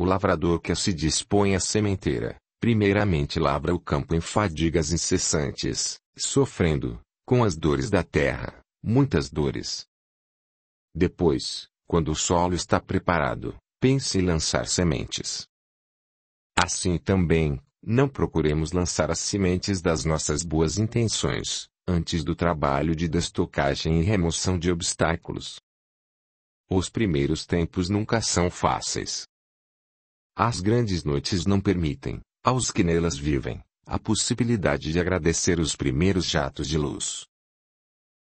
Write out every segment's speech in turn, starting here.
O lavrador que se dispõe à sementeira, primeiramente labra o campo em fadigas incessantes, sofrendo, com as dores da terra, muitas dores. Depois, quando o solo está preparado, pense em lançar sementes. Assim também, não procuremos lançar as sementes das nossas boas intenções, antes do trabalho de destocagem e remoção de obstáculos. Os primeiros tempos nunca são fáceis, as grandes noites não permitem, aos que nelas vivem, a possibilidade de agradecer os primeiros jatos de luz.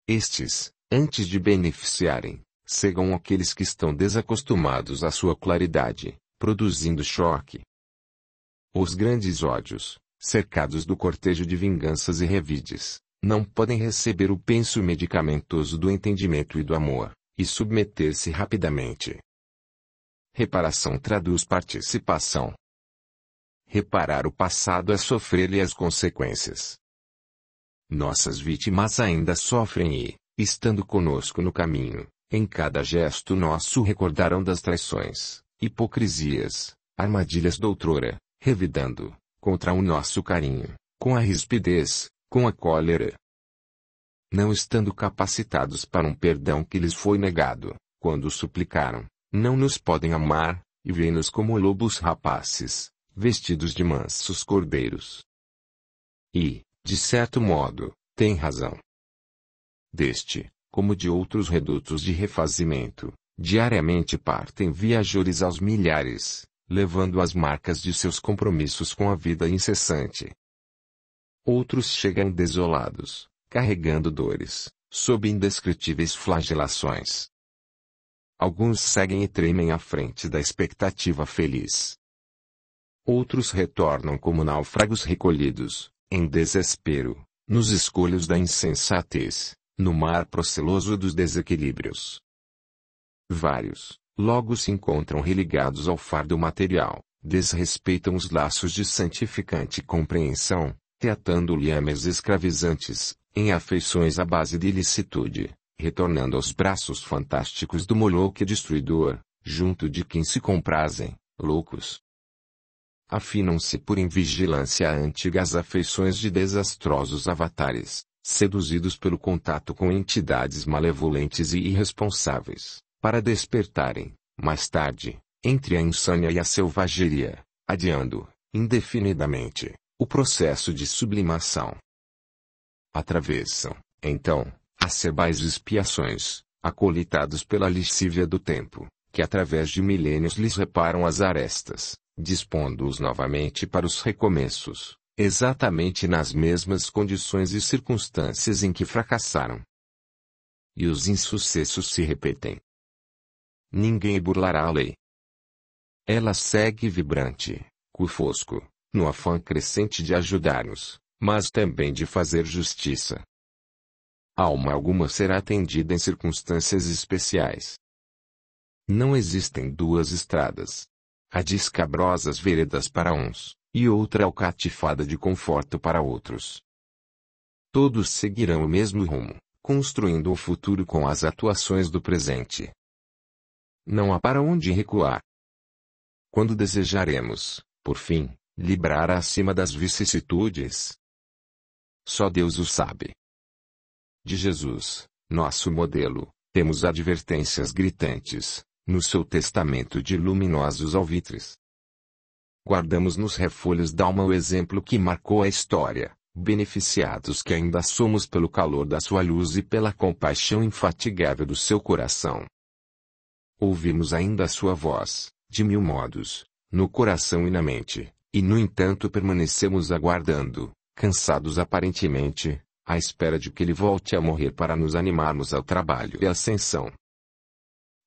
Estes, antes de beneficiarem, cegam aqueles que estão desacostumados à sua claridade, produzindo choque. Os grandes ódios, cercados do cortejo de vinganças e revides, não podem receber o penso medicamentoso do entendimento e do amor, e submeter-se rapidamente, Reparação traduz participação. Reparar o passado é sofrer-lhe as consequências. Nossas vítimas ainda sofrem e, estando conosco no caminho, em cada gesto nosso recordarão das traições, hipocrisias, armadilhas doutrora, revidando, contra o nosso carinho, com a rispidez, com a cólera. Não estando capacitados para um perdão que lhes foi negado, quando suplicaram, não nos podem amar, e veem-nos como lobos rapazes, vestidos de mansos cordeiros. E, de certo modo, tem razão. Deste, como de outros redutos de refazimento, diariamente partem viajores aos milhares, levando as marcas de seus compromissos com a vida incessante. Outros chegam desolados, carregando dores, sob indescritíveis flagelações, Alguns seguem e tremem à frente da expectativa feliz. Outros retornam como náufragos recolhidos, em desespero, nos escolhos da insensatez, no mar proceloso dos desequilíbrios. Vários, logo se encontram religados ao fardo material, desrespeitam os laços de santificante compreensão, teatando liames escravizantes, em afeições à base de ilicitude, retornando aos braços fantásticos do Moloque destruidor, junto de quem se comprazem, loucos. Afinam-se por invigilância antigas afeições de desastrosos avatares, seduzidos pelo contato com entidades malevolentes e irresponsáveis, para despertarem, mais tarde, entre a insânia e a selvageria, adiando, indefinidamente, o processo de sublimação. Atravessam, então, sebais expiações, acolitados pela lascívia do tempo, que através de milênios lhes reparam as arestas, dispondo-os novamente para os recomeços, exatamente nas mesmas condições e circunstâncias em que fracassaram. E os insucessos se repetem. Ninguém burlará a lei. Ela segue vibrante, cufosco, no afã crescente de ajudar-nos, mas também de fazer justiça alma alguma será atendida em circunstâncias especiais. Não existem duas estradas. Há de escabrosas veredas para uns, e outra alcatifada de conforto para outros. Todos seguirão o mesmo rumo, construindo o futuro com as atuações do presente. Não há para onde recuar. Quando desejaremos, por fim, librar acima das vicissitudes? Só Deus o sabe de Jesus, nosso modelo, temos advertências gritantes, no seu testamento de luminosos alvitres. Guardamos nos refolhos d'alma o exemplo que marcou a história, beneficiados que ainda somos pelo calor da sua luz e pela compaixão infatigável do seu coração. Ouvimos ainda a sua voz, de mil modos, no coração e na mente, e no entanto permanecemos aguardando, cansados aparentemente, à espera de que ele volte a morrer para nos animarmos ao trabalho e ascensão.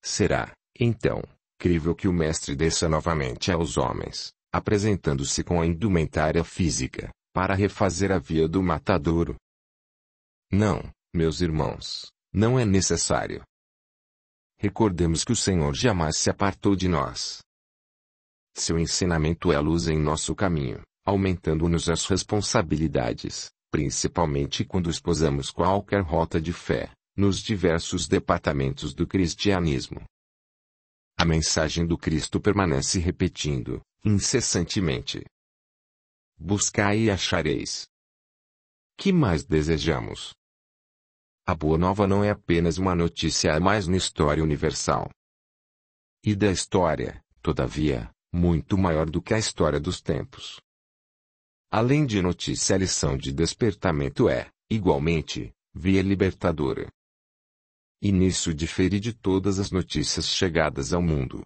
Será, então, crível que o Mestre desça novamente aos homens, apresentando-se com a indumentária física, para refazer a via do matadouro. Não, meus irmãos, não é necessário. Recordemos que o Senhor jamais se apartou de nós. Seu ensinamento é a luz em nosso caminho, aumentando-nos as responsabilidades, principalmente quando esposamos qualquer rota de fé, nos diversos departamentos do cristianismo. A mensagem do Cristo permanece repetindo, incessantemente: Buscai e achareis. Que mais desejamos? A Boa Nova não é apenas uma notícia a é mais na história universal. E da história, todavia, muito maior do que a história dos tempos. Além de notícia, a lição de despertamento é, igualmente, via libertadora. E nisso difere de todas as notícias chegadas ao mundo.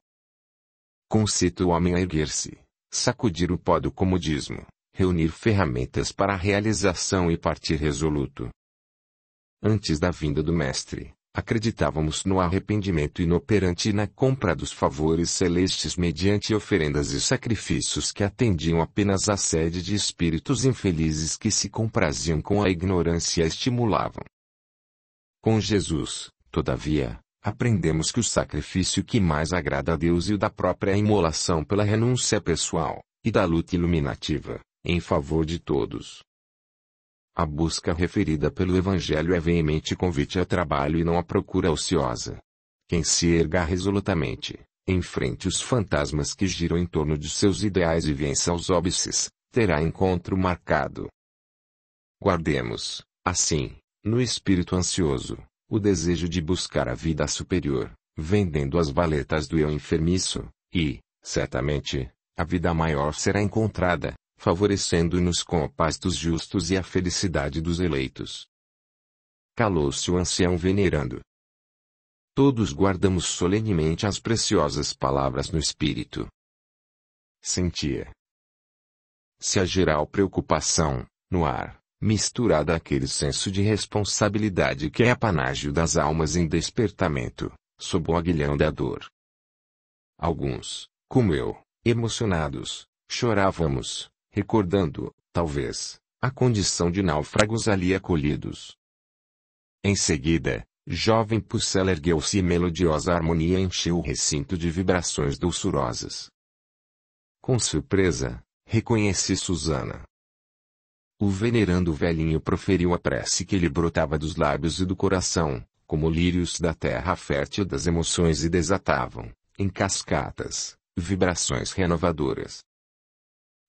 Concita o homem a erguer-se, sacudir o pó do comodismo, reunir ferramentas para a realização e partir resoluto. Antes da vinda do Mestre, acreditávamos no arrependimento inoperante e na compra dos favores celestes mediante oferendas e sacrifícios que atendiam apenas à sede de espíritos infelizes que se compraziam com a ignorância e a estimulavam. Com Jesus, todavia, aprendemos que o sacrifício que mais agrada a Deus e o da própria imolação pela renúncia pessoal, e da luta iluminativa, em favor de todos, a busca referida pelo Evangelho é veemente convite a trabalho e não a procura ociosa. Quem se erga resolutamente, enfrente os fantasmas que giram em torno de seus ideais e vença os óbices, terá encontro marcado. Guardemos, assim, no espírito ansioso, o desejo de buscar a vida superior, vendendo as valetas do eu enfermiço, e, certamente, a vida maior será encontrada, favorecendo-nos com a paz dos justos e a felicidade dos eleitos. Calou-se o ancião venerando. Todos guardamos solenemente as preciosas palavras no espírito. Sentia. Se a geral preocupação, no ar, misturada àquele senso de responsabilidade que é apanágio das almas em despertamento, sob o aguilhão da dor. Alguns, como eu, emocionados, chorávamos, recordando, talvez, a condição de náufragos ali acolhidos. Em seguida, jovem Pucela ergueu-se e melodiosa harmonia encheu o recinto de vibrações dulçurosas. Com surpresa, reconheci Susana. O venerando velhinho proferiu a prece que lhe brotava dos lábios e do coração, como lírios da terra fértil das emoções e desatavam, em cascatas, vibrações renovadoras,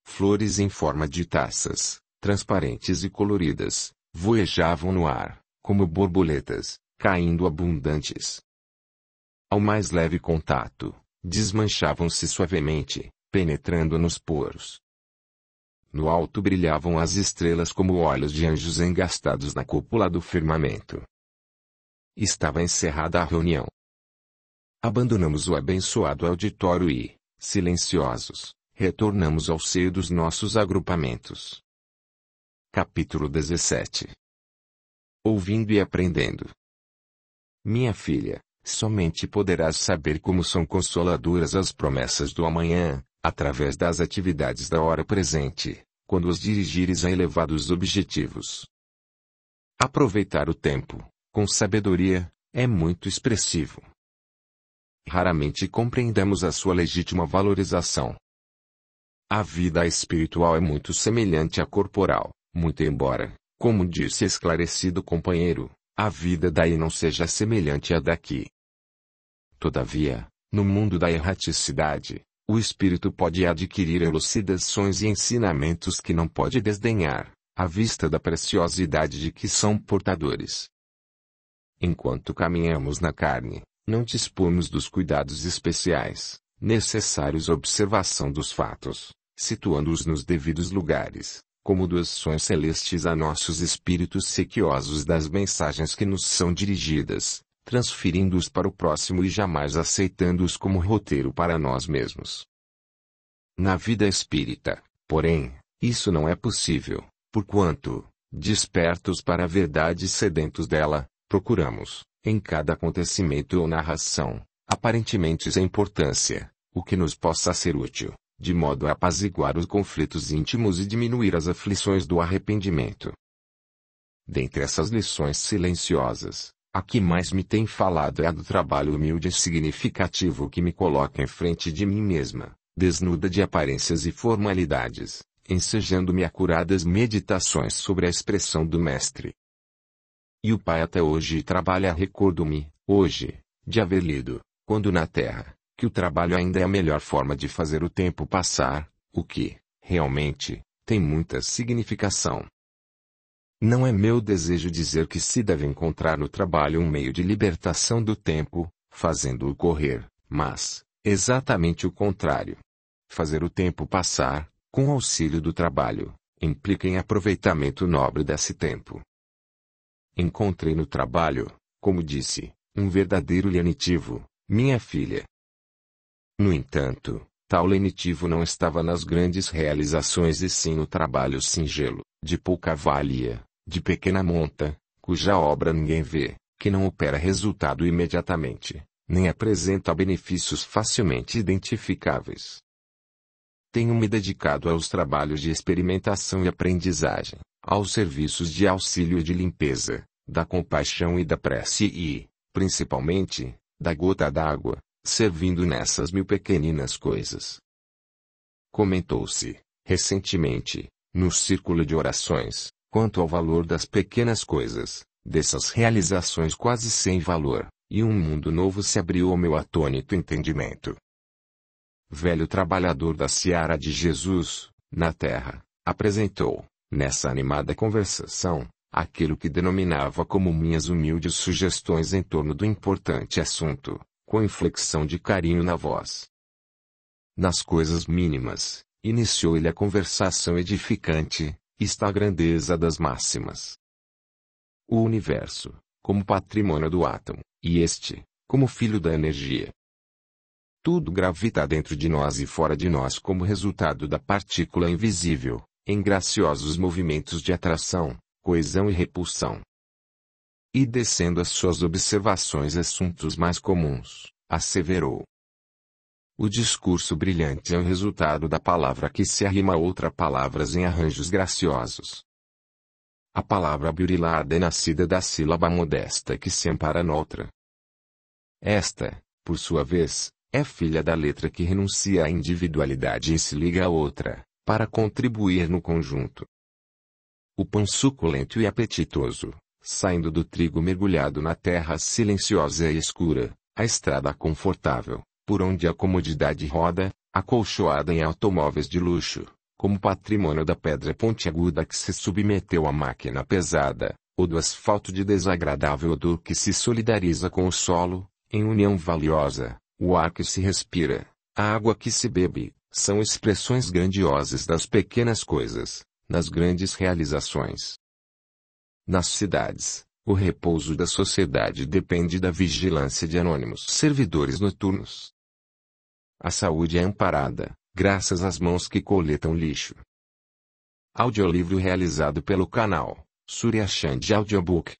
Flores em forma de taças, transparentes e coloridas, voejavam no ar, como borboletas, caindo abundantes. Ao mais leve contato, desmanchavam-se suavemente, penetrando nos poros. No alto brilhavam as estrelas como olhos de anjos engastados na cúpula do firmamento. Estava encerrada a reunião. Abandonamos o abençoado auditório e, silenciosos, retornamos ao seio dos nossos agrupamentos. Capítulo 17 Ouvindo e aprendendo. Minha filha, somente poderás saber como são consoladoras as promessas do amanhã, através das atividades da hora presente, quando os dirigires a elevados objetivos. Aproveitar o tempo, com sabedoria, é muito expressivo. Raramente compreendemos a sua legítima valorização. A vida espiritual é muito semelhante à corporal, muito embora, como disse esclarecido companheiro, a vida daí não seja semelhante à daqui. Todavia, no mundo da erraticidade, o espírito pode adquirir elucidações e ensinamentos que não pode desdenhar, à vista da preciosidade de que são portadores. Enquanto caminhamos na carne, não dispomos dos cuidados especiais, necessários à observação dos fatos, situando-os nos devidos lugares, como doações celestes a nossos espíritos sequiosos das mensagens que nos são dirigidas, transferindo-os para o próximo e jamais aceitando-os como roteiro para nós mesmos. Na vida espírita, porém, isso não é possível, porquanto, despertos para a verdade e sedentos dela, procuramos, em cada acontecimento ou narração, aparentemente sem importância, o que nos possa ser útil, de modo a apaziguar os conflitos íntimos e diminuir as aflições do arrependimento. Dentre essas lições silenciosas, a que mais me tem falado é a do trabalho humilde e significativo que me coloca em frente de mim mesma, desnuda de aparências e formalidades, ensejando-me acuradas meditações sobre a expressão do Mestre. E o Pai até hoje trabalha, recordo-me, hoje, de haver lido, quando na terra, que o trabalho ainda é a melhor forma de fazer o tempo passar, o que, realmente, tem muita significação. Não é meu desejo dizer que se deve encontrar no trabalho um meio de libertação do tempo, fazendo-o correr, mas, exatamente o contrário. Fazer o tempo passar, com auxílio do trabalho, implica em aproveitamento nobre desse tempo. Encontrei no trabalho, como disse, um verdadeiro lenitivo, minha filha, no entanto, tal lenitivo não estava nas grandes realizações e sim no trabalho singelo, de pouca valia, de pequena monta, cuja obra ninguém vê, que não opera resultado imediatamente, nem apresenta benefícios facilmente identificáveis. Tenho me dedicado aos trabalhos de experimentação e aprendizagem, aos serviços de auxílio e de limpeza, da compaixão e da prece e, principalmente, da gota d'água, servindo nessas mil pequeninas coisas. Comentou-se, recentemente, no círculo de orações, quanto ao valor das pequenas coisas, dessas realizações quase sem valor, e um mundo novo se abriu ao meu atônito entendimento. Velho trabalhador da seara de Jesus, na terra, apresentou, nessa animada conversação, aquilo que denominava como minhas humildes sugestões em torno do importante assunto com inflexão de carinho na voz. Nas coisas mínimas, iniciou ele a conversação edificante, está a grandeza das máximas. O universo, como patrimônio do átomo, e este, como filho da energia. Tudo gravita dentro de nós e fora de nós como resultado da partícula invisível, em graciosos movimentos de atração, coesão e repulsão e descendo às suas observações assuntos mais comuns, asseverou. O discurso brilhante é o resultado da palavra que se arrima a outra palavras em arranjos graciosos. A palavra burilada é nascida da sílaba modesta que se ampara noutra. Esta, por sua vez, é filha da letra que renuncia à individualidade e se liga a outra, para contribuir no conjunto. O pão suculento e apetitoso, saindo do trigo mergulhado na terra silenciosa e escura, a estrada confortável, por onde a comodidade roda, acolchoada em automóveis de luxo, como patrimônio da pedra pontiaguda que se submeteu à máquina pesada, ou do asfalto de desagradável odor que se solidariza com o solo, em união valiosa, o ar que se respira, a água que se bebe, são expressões grandiosas das pequenas coisas, nas grandes realizações. Nas cidades, o repouso da sociedade depende da vigilância de anônimos servidores noturnos. A saúde é amparada, graças às mãos que coletam lixo. Audiolivro realizado pelo canal Suryashanti Audiobook.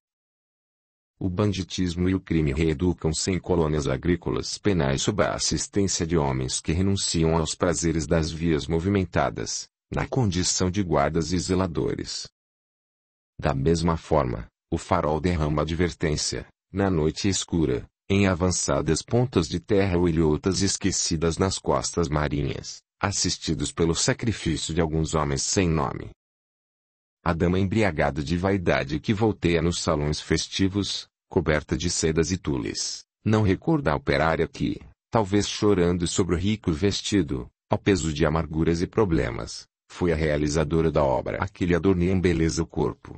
O banditismo e o crime reeducam-se em colônias agrícolas penais sob a assistência de homens que renunciam aos prazeres das vias movimentadas, na condição de guardas e zeladores. Da mesma forma, o farol derrama advertência, na noite escura, em avançadas pontas de terra ou ilhotas esquecidas nas costas marinhas, assistidos pelo sacrifício de alguns homens sem nome. A dama embriagada de vaidade que volteia nos salões festivos, coberta de sedas e tules, não recorda a operária que, talvez chorando sobre o rico vestido, ao peso de amarguras e problemas, foi a realizadora da obra a que lhe adornia em beleza o corpo.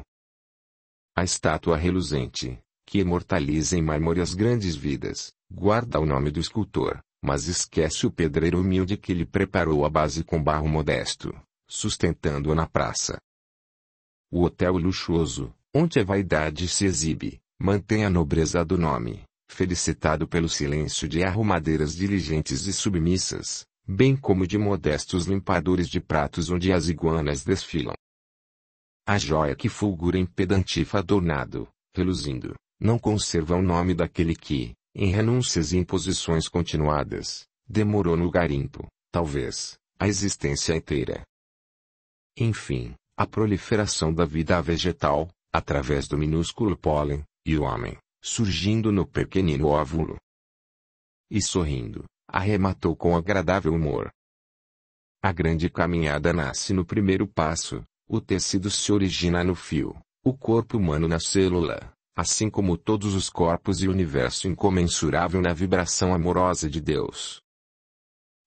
A estátua reluzente, que imortaliza em mármore as grandes vidas, guarda o nome do escultor, mas esquece o pedreiro humilde que lhe preparou a base com barro modesto, sustentando-a na praça. O hotel luxuoso, onde a vaidade se exibe, mantém a nobreza do nome, felicitado pelo silêncio de arrumadeiras diligentes e submissas, bem como de modestos limpadores de pratos onde as iguanas desfilam. A joia que fulgura em pedantifa adornado, reluzindo, não conserva o nome daquele que, em renúncias e imposições continuadas, demorou no garimpo, talvez, a existência inteira. Enfim, a proliferação da vida vegetal, através do minúsculo pólen, e o homem, surgindo no pequenino óvulo. E sorrindo, arrematou com agradável humor. A grande caminhada nasce no primeiro passo, o tecido se origina no fio, o corpo humano na célula, assim como todos os corpos e o universo incomensurável na vibração amorosa de Deus.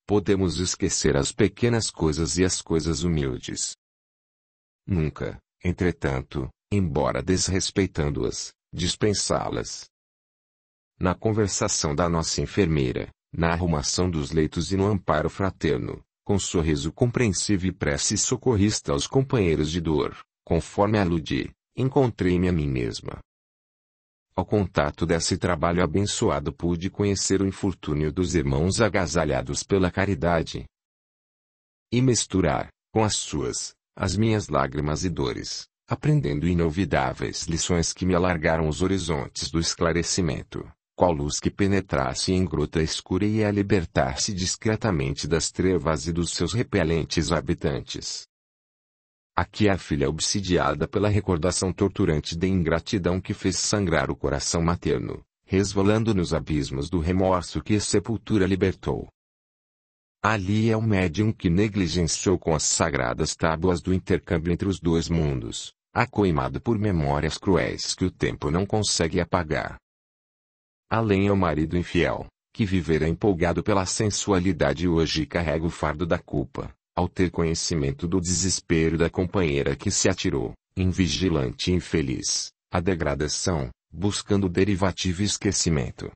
Podemos esquecer as pequenas coisas e as coisas humildes. Nunca, entretanto, embora desrespeitando-as, dispensá-las. Na conversação da nossa enfermeira, na arrumação dos leitos e no amparo fraterno, com sorriso compreensivo e prece socorrista aos companheiros de dor, conforme aludi, encontrei-me a mim mesma. Ao contato desse trabalho abençoado pude conhecer o infortúnio dos irmãos agasalhados pela caridade. E misturar, com as suas, as minhas lágrimas e dores, aprendendo inovidáveis lições que me alargaram os horizontes do esclarecimento qual luz que penetrasse em gruta escura e a libertar-se discretamente das trevas e dos seus repelentes habitantes. Aqui a filha obsidiada pela recordação torturante da ingratidão que fez sangrar o coração materno, resvalando nos abismos do remorso que a sepultura libertou. Ali é o médium que negligenciou com as sagradas tábuas do intercâmbio entre os dois mundos, acoimado por memórias cruéis que o tempo não consegue apagar. Além é o marido infiel, que viverá empolgado pela sensualidade hoje e carrega o fardo da culpa, ao ter conhecimento do desespero da companheira que se atirou, invigilante e infeliz, à degradação, buscando derivativo esquecimento.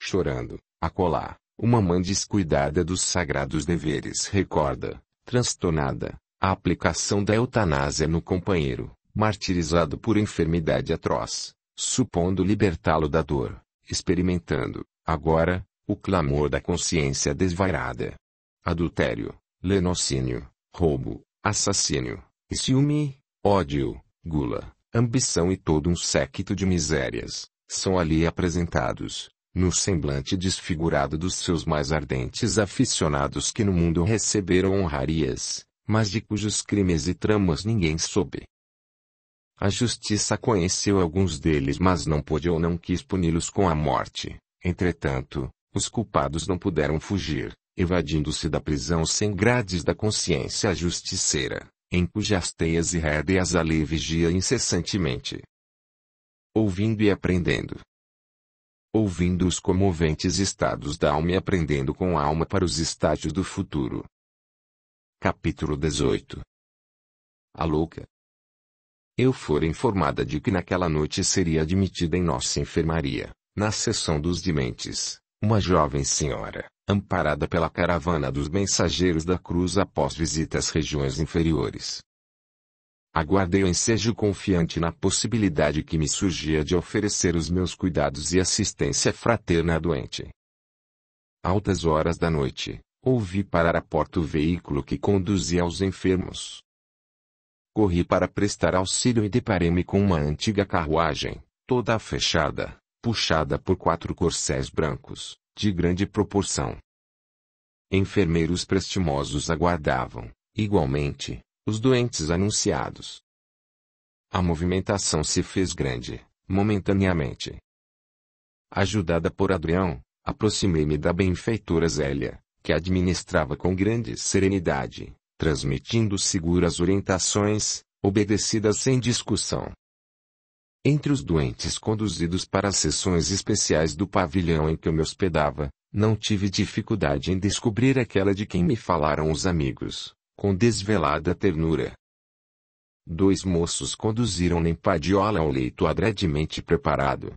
Chorando, acolá, uma mãe descuidada dos sagrados deveres recorda, transtornada, a aplicação da eutanásia no companheiro, martirizado por enfermidade atroz, supondo libertá-lo da dor, experimentando, agora, o clamor da consciência desvairada. Adultério, lenocínio, roubo, assassínio, ciúme, ódio, gula, ambição e todo um séquito de misérias, são ali apresentados, no semblante desfigurado dos seus mais ardentes aficionados que no mundo receberam honrarias, mas de cujos crimes e tramas ninguém soube. A justiça conheceu alguns deles, mas não pôde ou não quis puni-los com a morte. Entretanto, os culpados não puderam fugir, evadindo-se da prisão sem grades da consciência justiceira, em cujas teias e rédeas a lei vigia incessantemente. Ouvindo e aprendendo. Ouvindo os comoventes estados da alma e aprendendo com a alma para os estágios do futuro. Capítulo 18 A louca, eu fora informada de que naquela noite seria admitida em nossa enfermaria, na sessão dos dementes, uma jovem senhora, amparada pela caravana dos mensageiros da cruz após visita às regiões inferiores. Aguardei o ensejo confiante na possibilidade que me surgia de oferecer os meus cuidados e assistência fraterna à doente. Altas horas da noite, ouvi parar à porta o veículo que conduzia aos enfermos. Corri para prestar auxílio e deparei-me com uma antiga carruagem, toda fechada, puxada por quatro corcéis brancos, de grande proporção. Enfermeiros prestimosos aguardavam, igualmente, os doentes anunciados. A movimentação se fez grande, momentaneamente. Ajudada por Adrião, aproximei-me da benfeitora Zélia, que administrava com grande serenidade, transmitindo seguras orientações, obedecidas sem discussão. Entre os doentes conduzidos para as sessões especiais do pavilhão em que eu me hospedava, não tive dificuldade em descobrir aquela de quem me falaram os amigos, com desvelada ternura. Dois moços conduziram Limpadiola ao leito adredemente preparado.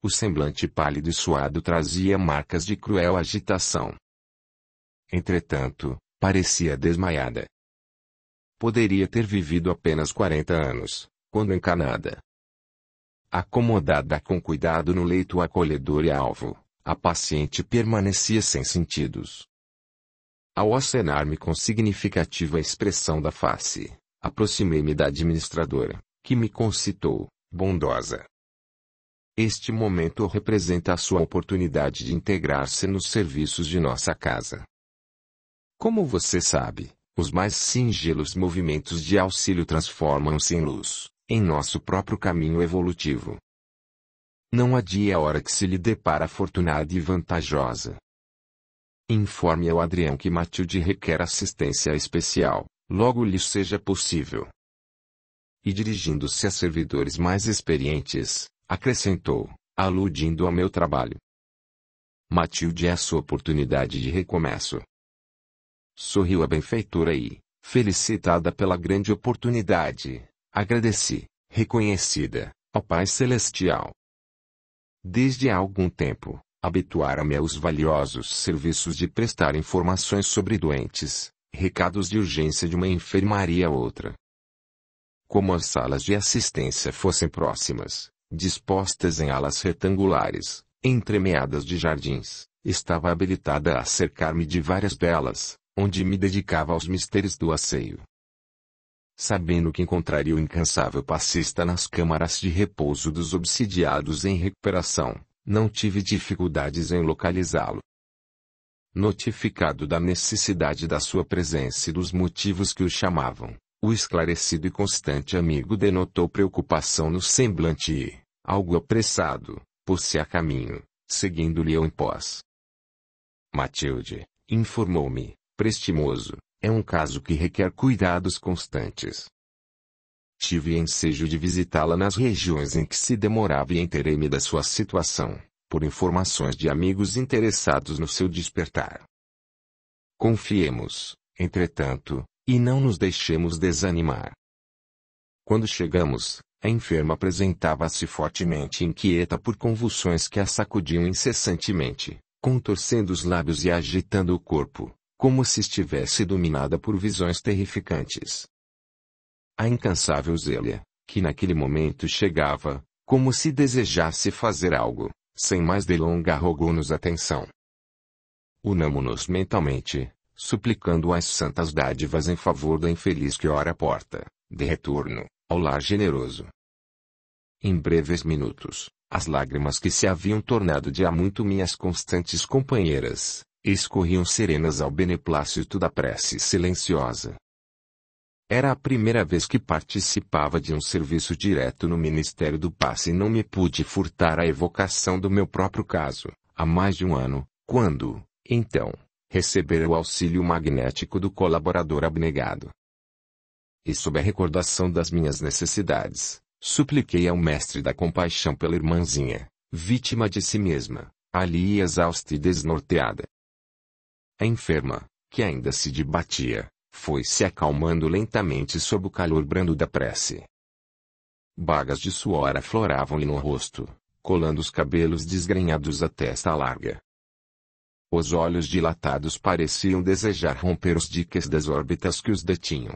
O semblante pálido e suado trazia marcas de cruel agitação. Entretanto, Parecia desmaiada. Poderia ter vivido apenas 40 anos, quando encanada. Acomodada com cuidado no leito acolhedor e alvo, a paciente permanecia sem sentidos. Ao acenar-me com significativa expressão da face, aproximei-me da administradora, que me concitou, bondosa. Este momento representa a sua oportunidade de integrar-se nos serviços de nossa casa. Como você sabe, os mais singelos movimentos de auxílio transformam-se em luz, em nosso próprio caminho evolutivo. Não adie a hora que se lhe depara afortunada e vantajosa. Informe ao Adrião que Matilde requer assistência especial, logo lhe seja possível. E dirigindo-se a servidores mais experientes, acrescentou, aludindo ao meu trabalho. Matilde é a sua oportunidade de recomeço. Sorriu a benfeitora e, felicitada pela grande oportunidade, agradeci, reconhecida, ao Pai Celestial. Desde há algum tempo, habituara-me aos valiosos serviços de prestar informações sobre doentes, recados de urgência de uma enfermaria a outra. Como as salas de assistência fossem próximas, dispostas em alas retangulares, entremeadas de jardins, estava habilitada a cercar-me de várias delas, onde me dedicava aos mistérios do asseio. Sabendo que encontraria o incansável passista nas câmaras de repouso dos obsidiados em recuperação, não tive dificuldades em localizá-lo. Notificado da necessidade da sua presença e dos motivos que o chamavam, o esclarecido e constante amigo denotou preocupação no semblante e, algo apressado, pôs-se a caminho, seguindo-lhe ao em pós. Matilde, informou-me, prestimoso, é um caso que requer cuidados constantes. Tive ensejo de visitá-la nas regiões em que se demorava e enterei-me da sua situação, por informações de amigos interessados no seu despertar. Confiemos, entretanto, e não nos deixemos desanimar. Quando chegamos, a enferma apresentava-se fortemente inquieta por convulsões que a sacudiam incessantemente, contorcendo os lábios e agitando o corpo, como se estivesse dominada por visões terrificantes. A incansável Zélia, que naquele momento chegava, como se desejasse fazer algo, sem mais delonga rogou-nos atenção. Unamo-nos mentalmente, suplicando as santas dádivas em favor da infeliz que ora a porta, de retorno, ao lar generoso. Em breves minutos, as lágrimas que se haviam tornado de há muito minhas constantes companheiras, escorriam serenas ao beneplácito da prece silenciosa. Era a primeira vez que participava de um serviço direto no Ministério do Passe e não me pude furtar a evocação do meu próprio caso, há mais de um ano, quando, então, recebera o auxílio magnético do colaborador abnegado. E sob a recordação das minhas necessidades, supliquei ao mestre da compaixão pela irmãzinha, vítima de si mesma, ali exausta e desnorteada, a enferma, que ainda se debatia, foi se acalmando lentamente sob o calor brando da prece. Bagas de suor afloravam-lhe no rosto, colando os cabelos desgrenhados à testa larga. Os olhos dilatados pareciam desejar romper os diques das órbitas que os detinham.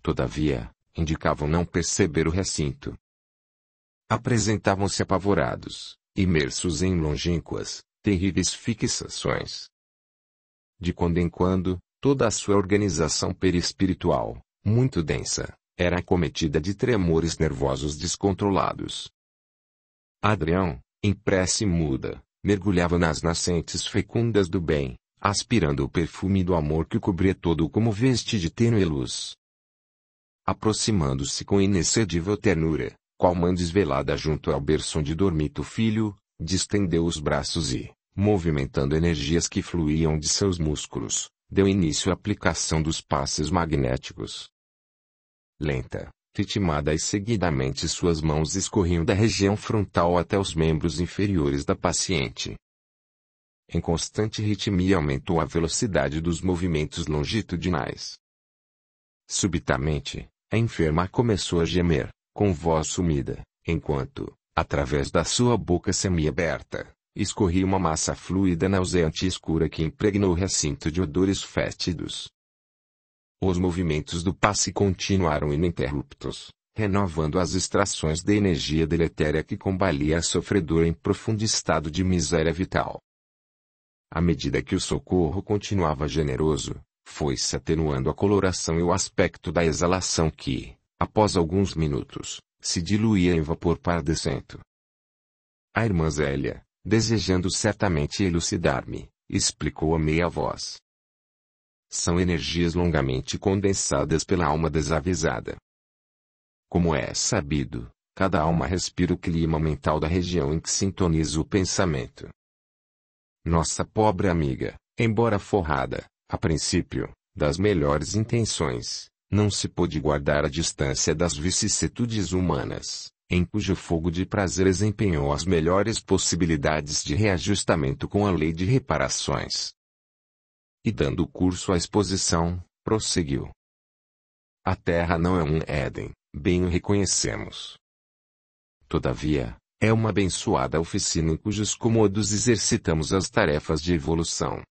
Todavia, indicavam não perceber o recinto. Apresentavam-se apavorados, imersos em longínquas, terríveis fixações, de quando em quando, toda a sua organização perispiritual, muito densa, era acometida de tremores nervosos descontrolados. Adrião, em prece muda, mergulhava nas nascentes fecundas do bem, aspirando o perfume do amor que o cobria todo como veste de tênue luz. Aproximando-se com inexcedível ternura, qual mãe desvelada junto ao berço onde dormita o filho, distendeu os braços e, movimentando energias que fluíam de seus músculos, deu início à aplicação dos passes magnéticos. Lenta, ritmada e seguidamente suas mãos escorriam da região frontal até os membros inferiores da paciente. Em constante ritmia aumentou a velocidade dos movimentos longitudinais. Subitamente, a enferma começou a gemer, com voz sumida, enquanto, através da sua boca semiaberta, escorria uma massa fluida nauseante e escura que impregnou o recinto de odores fétidos. Os movimentos do passe continuaram ininterruptos, renovando as extrações de energia deletéria que combalia a sofredora em profundo estado de miséria vital. À medida que o socorro continuava generoso, foi-se atenuando a coloração e o aspecto da exalação que, após alguns minutos, se diluía em vapor pardescento. A irmã Zélia, desejando certamente elucidar-me, explicou a meia voz. São energias longamente condensadas pela alma desavisada. Como é sabido, cada alma respira o clima mental da região em que sintoniza o pensamento. Nossa pobre amiga, embora forrada, a princípio, das melhores intenções, não se pôde guardar a distância das vicissitudes humanas em cujo fogo de prazer desempenhou as melhores possibilidades de reajustamento com a lei de reparações. E dando curso à exposição, prosseguiu. A terra não é um Éden, bem o reconhecemos. Todavia, é uma abençoada oficina em cujos cômodos exercitamos as tarefas de evolução.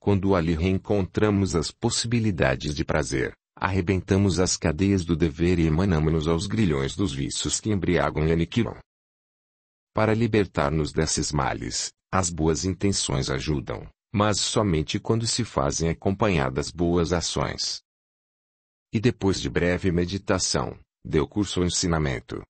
Quando ali reencontramos as possibilidades de prazer, Arrebentamos as cadeias do dever e emanamos-nos aos grilhões dos vícios que embriagam e aniquilam. Para libertar-nos desses males, as boas intenções ajudam, mas somente quando se fazem acompanhadas boas ações. E depois de breve meditação, deu curso ao ensinamento.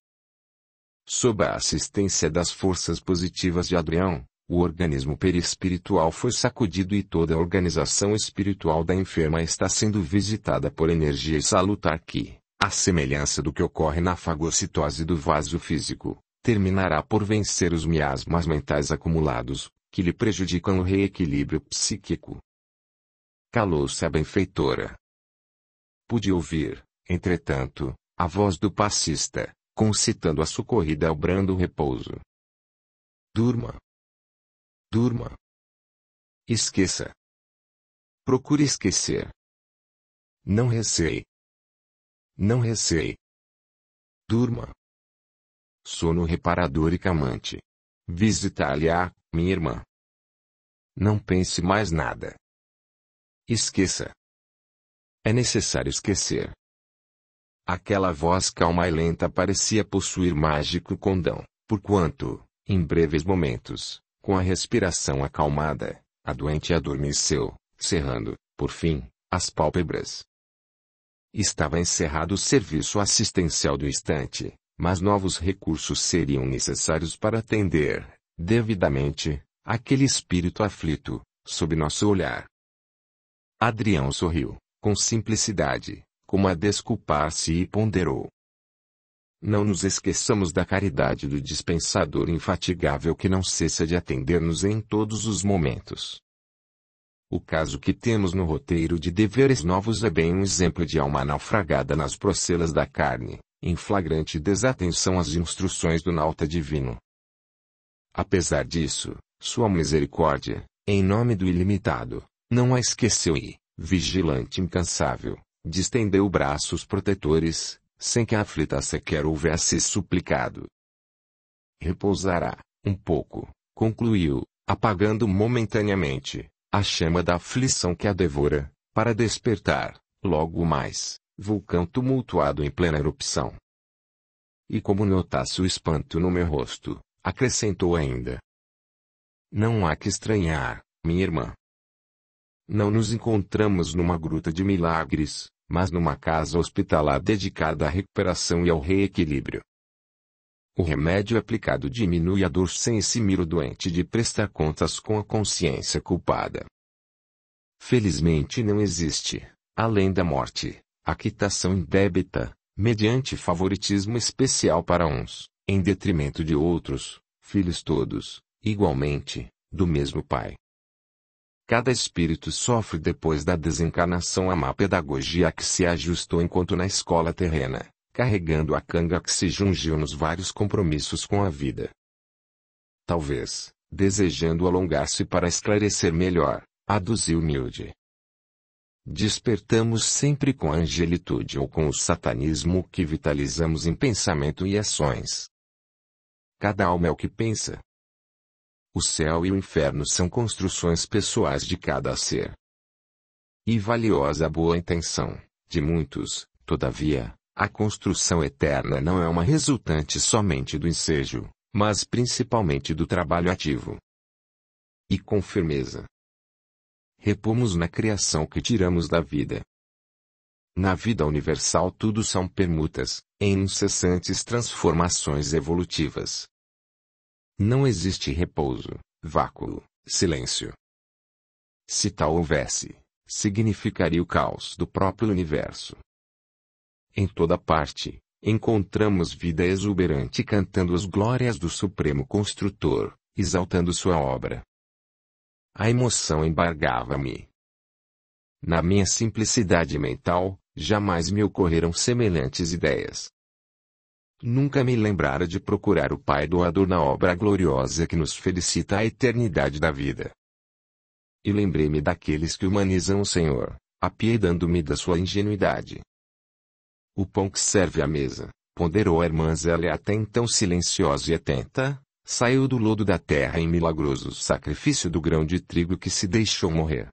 Sob a assistência das forças positivas de Adrião, o organismo perispiritual foi sacudido e toda a organização espiritual da enferma está sendo visitada por energia salutar que, à semelhança do que ocorre na fagocitose do vaso físico, terminará por vencer os miasmas mentais acumulados, que lhe prejudicam o reequilíbrio psíquico. Calou-se a benfeitora. Pude ouvir, entretanto, a voz do passista, concitando a socorrida ao brando repouso. Durma, Durma. Esqueça. Procure esquecer. Não receie. Não receie. Durma. Sono reparador e calmante. visitar lhe a minha irmã. Não pense mais nada. Esqueça. É necessário esquecer. Aquela voz calma e lenta parecia possuir mágico condão, porquanto, em breves momentos, com a respiração acalmada, a doente adormeceu, cerrando, por fim, as pálpebras. Estava encerrado o serviço assistencial do instante, mas novos recursos seriam necessários para atender, devidamente, aquele espírito aflito, sob nosso olhar. Adrião sorriu, com simplicidade, como a desculpar-se e ponderou. Não nos esqueçamos da caridade do dispensador infatigável que não cessa de atender-nos em todos os momentos. O caso que temos no roteiro de deveres novos é bem um exemplo de alma naufragada nas procelas da carne, em flagrante desatenção às instruções do nauta divino. Apesar disso, sua misericórdia, em nome do ilimitado, não a esqueceu e, vigilante incansável, distendeu braços protetores, sem que a aflita sequer houvesse suplicado. Repousará, um pouco, concluiu, apagando momentaneamente, a chama da aflição que a devora, para despertar, logo mais, vulcão tumultuado em plena erupção. E como notasse o espanto no meu rosto, acrescentou ainda. Não há que estranhar, minha irmã. Não nos encontramos numa gruta de milagres, mas numa casa hospitalar dedicada à recuperação e ao reequilíbrio. O remédio aplicado diminui a dor sem eximir o doente de prestar contas com a consciência culpada. Felizmente não existe, além da morte, a quitação indébita, mediante favoritismo especial para uns, em detrimento de outros, filhos todos, igualmente, do mesmo pai. Cada espírito sofre depois da desencarnação a má pedagogia que se ajustou enquanto na escola terrena, carregando a canga que se jungiu nos vários compromissos com a vida. Talvez, desejando alongar-se para esclarecer melhor, aduziu humilde. Despertamos sempre com a angelitude ou com o satanismo que vitalizamos em pensamento e ações. Cada alma é o que pensa, o céu e o inferno são construções pessoais de cada ser. E valiosa a boa intenção, de muitos, todavia, a construção eterna não é uma resultante somente do ensejo, mas principalmente do trabalho ativo. E com firmeza. Repomos na criação que tiramos da vida. Na vida universal tudo são permutas, em incessantes transformações evolutivas. Não existe repouso, vácuo, silêncio. Se tal houvesse, significaria o caos do próprio universo. Em toda parte, encontramos vida exuberante cantando as glórias do Supremo Construtor, exaltando sua obra. A emoção embargava-me. Na minha simplicidade mental, jamais me ocorreram semelhantes ideias. Nunca me lembrara de procurar o Pai doador na obra gloriosa que nos felicita a eternidade da vida. E lembrei-me daqueles que humanizam o Senhor, apiedando-me da sua ingenuidade. O pão que serve à mesa, ponderou a irmã Zélia até então silenciosa e atenta, saiu do lodo da terra em milagroso sacrifício do grão de trigo que se deixou morrer.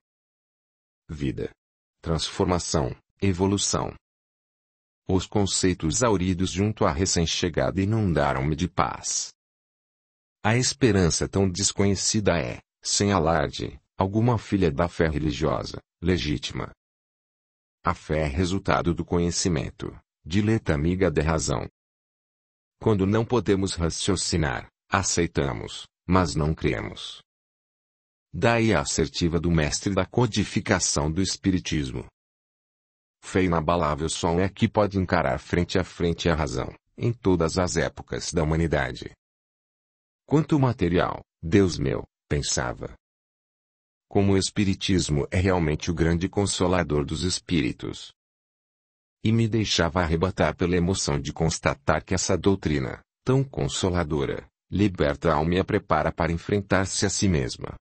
Vida. Transformação, evolução, os conceitos auridos junto à recém-chegada inundaram-me de paz. A esperança tão desconhecida é, sem alarde, alguma filha da fé religiosa, legítima. A fé é resultado do conhecimento, dileta amiga da razão. Quando não podemos raciocinar, aceitamos, mas não cremos. Daí a assertiva do mestre da codificação do Espiritismo. Fé inabalável só é que pode encarar frente a frente a razão, em todas as épocas da humanidade. Quanto material, Deus meu, pensava. Como o Espiritismo é realmente o grande consolador dos espíritos. E me deixava arrebatar pela emoção de constatar que essa doutrina, tão consoladora, liberta a alma e a prepara para enfrentar-se a si mesma.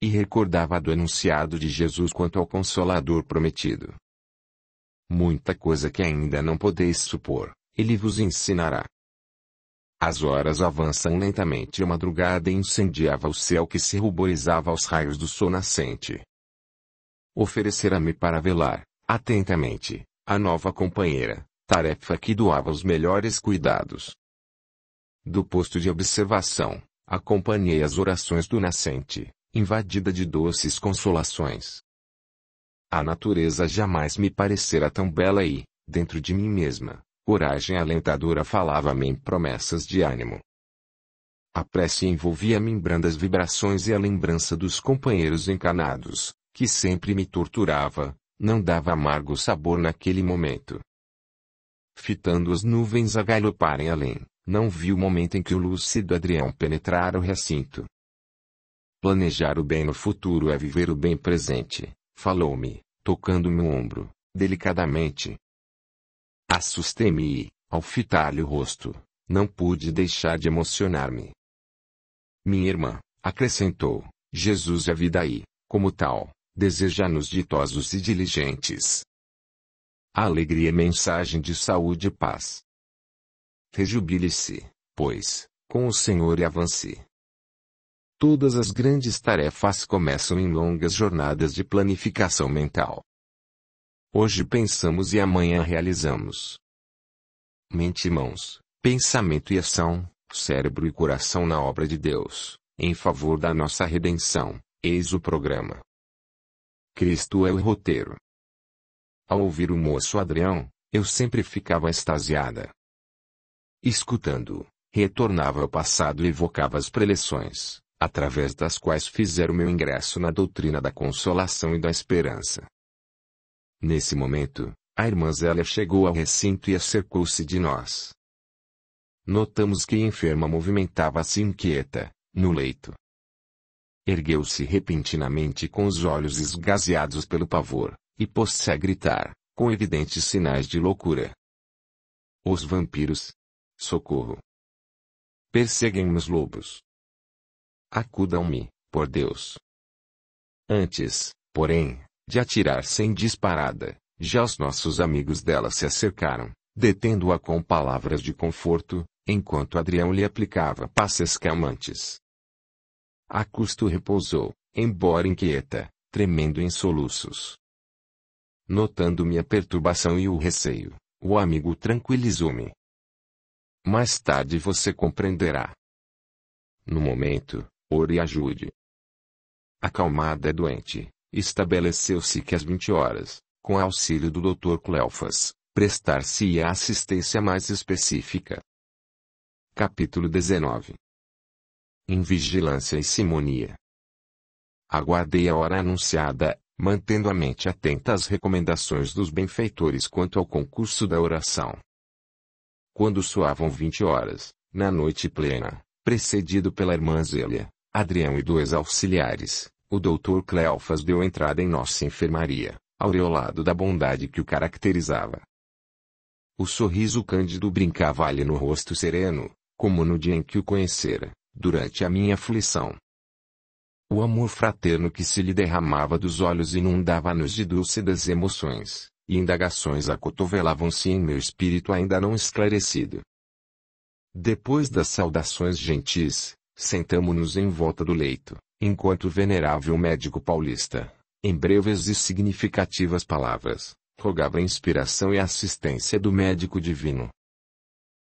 E recordava do enunciado de Jesus quanto ao Consolador prometido, muita coisa que ainda não podeis supor, ele vos ensinará. As horas avançam lentamente e a madrugada incendiava o céu que se ruborizava aos raios do sol nascente. oferecera me para velar, atentamente, a nova companheira, tarefa que doava os melhores cuidados. Do posto de observação, acompanhei as orações do nascente, invadida de doces consolações. A natureza jamais me parecera tão bela e, dentro de mim mesma, coragem alentadora falava-me em promessas de ânimo. A prece envolvia-me em brandas vibrações e a lembrança dos companheiros encanados, que sempre me torturava, não dava amargo sabor naquele momento. Fitando as nuvens a galoparem além, não vi o momento em que o lúcido Adrião penetrara o recinto. Planejar o bem no futuro é viver o bem presente falou-me, tocando meu ombro, delicadamente. Assustei-me e, ao fitar-lhe o rosto, não pude deixar de emocionar-me. Minha irmã, acrescentou, Jesus é vida e, como tal, deseja-nos ditosos e diligentes. A alegria é mensagem de saúde e paz. Rejubile-se, pois, com o Senhor e avance. Todas as grandes tarefas começam em longas jornadas de planificação mental. Hoje pensamos e amanhã realizamos. Mente e mãos, pensamento e ação, cérebro e coração na obra de Deus, em favor da nossa redenção, eis o programa. Cristo é o roteiro. Ao ouvir o moço Adrião, eu sempre ficava extasiada. Escutando, retornava ao passado e evocava as preleções, através das quais fizeram meu ingresso na doutrina da consolação e da esperança. Nesse momento, a irmã Zélia chegou ao recinto e acercou-se de nós. Notamos que a enferma movimentava-se inquieta, no leito. Ergueu-se repentinamente com os olhos esgazeados pelo pavor, e pôs-se a gritar, com evidentes sinais de loucura. Os vampiros! Socorro! Perseguem-nos lobos! acudam-me, por Deus. Antes, porém, de atirar sem disparada, já os nossos amigos dela se acercaram, detendo-a com palavras de conforto, enquanto Adrião lhe aplicava passes calmantes. Acusto repousou, embora inquieta, tremendo em soluços. Notando minha perturbação e o receio, o amigo tranquilizou-me. Mais tarde você compreenderá. No momento, Ore e ajude. Acalmada e é doente, estabeleceu-se que às 20 horas, com auxílio do Dr. Cleofas, prestar-se-ia assistência mais específica. Capítulo 19 vigilância e simonia. Aguardei a hora anunciada, mantendo a mente atenta às recomendações dos benfeitores quanto ao concurso da oração. Quando soavam vinte horas, na noite plena, precedido pela irmã Zélia, Adrião e dois auxiliares, o doutor Cleofas deu entrada em nossa enfermaria, aureolado da bondade que o caracterizava. O sorriso cândido brincava ali no rosto sereno, como no dia em que o conhecera, durante a minha aflição. O amor fraterno que se lhe derramava dos olhos inundava-nos de dúlcidas emoções, e indagações acotovelavam-se em meu espírito ainda não esclarecido. Depois das saudações gentis, Sentamo-nos em volta do leito, enquanto o venerável médico paulista, em breves e significativas palavras, rogava a inspiração e assistência do médico divino.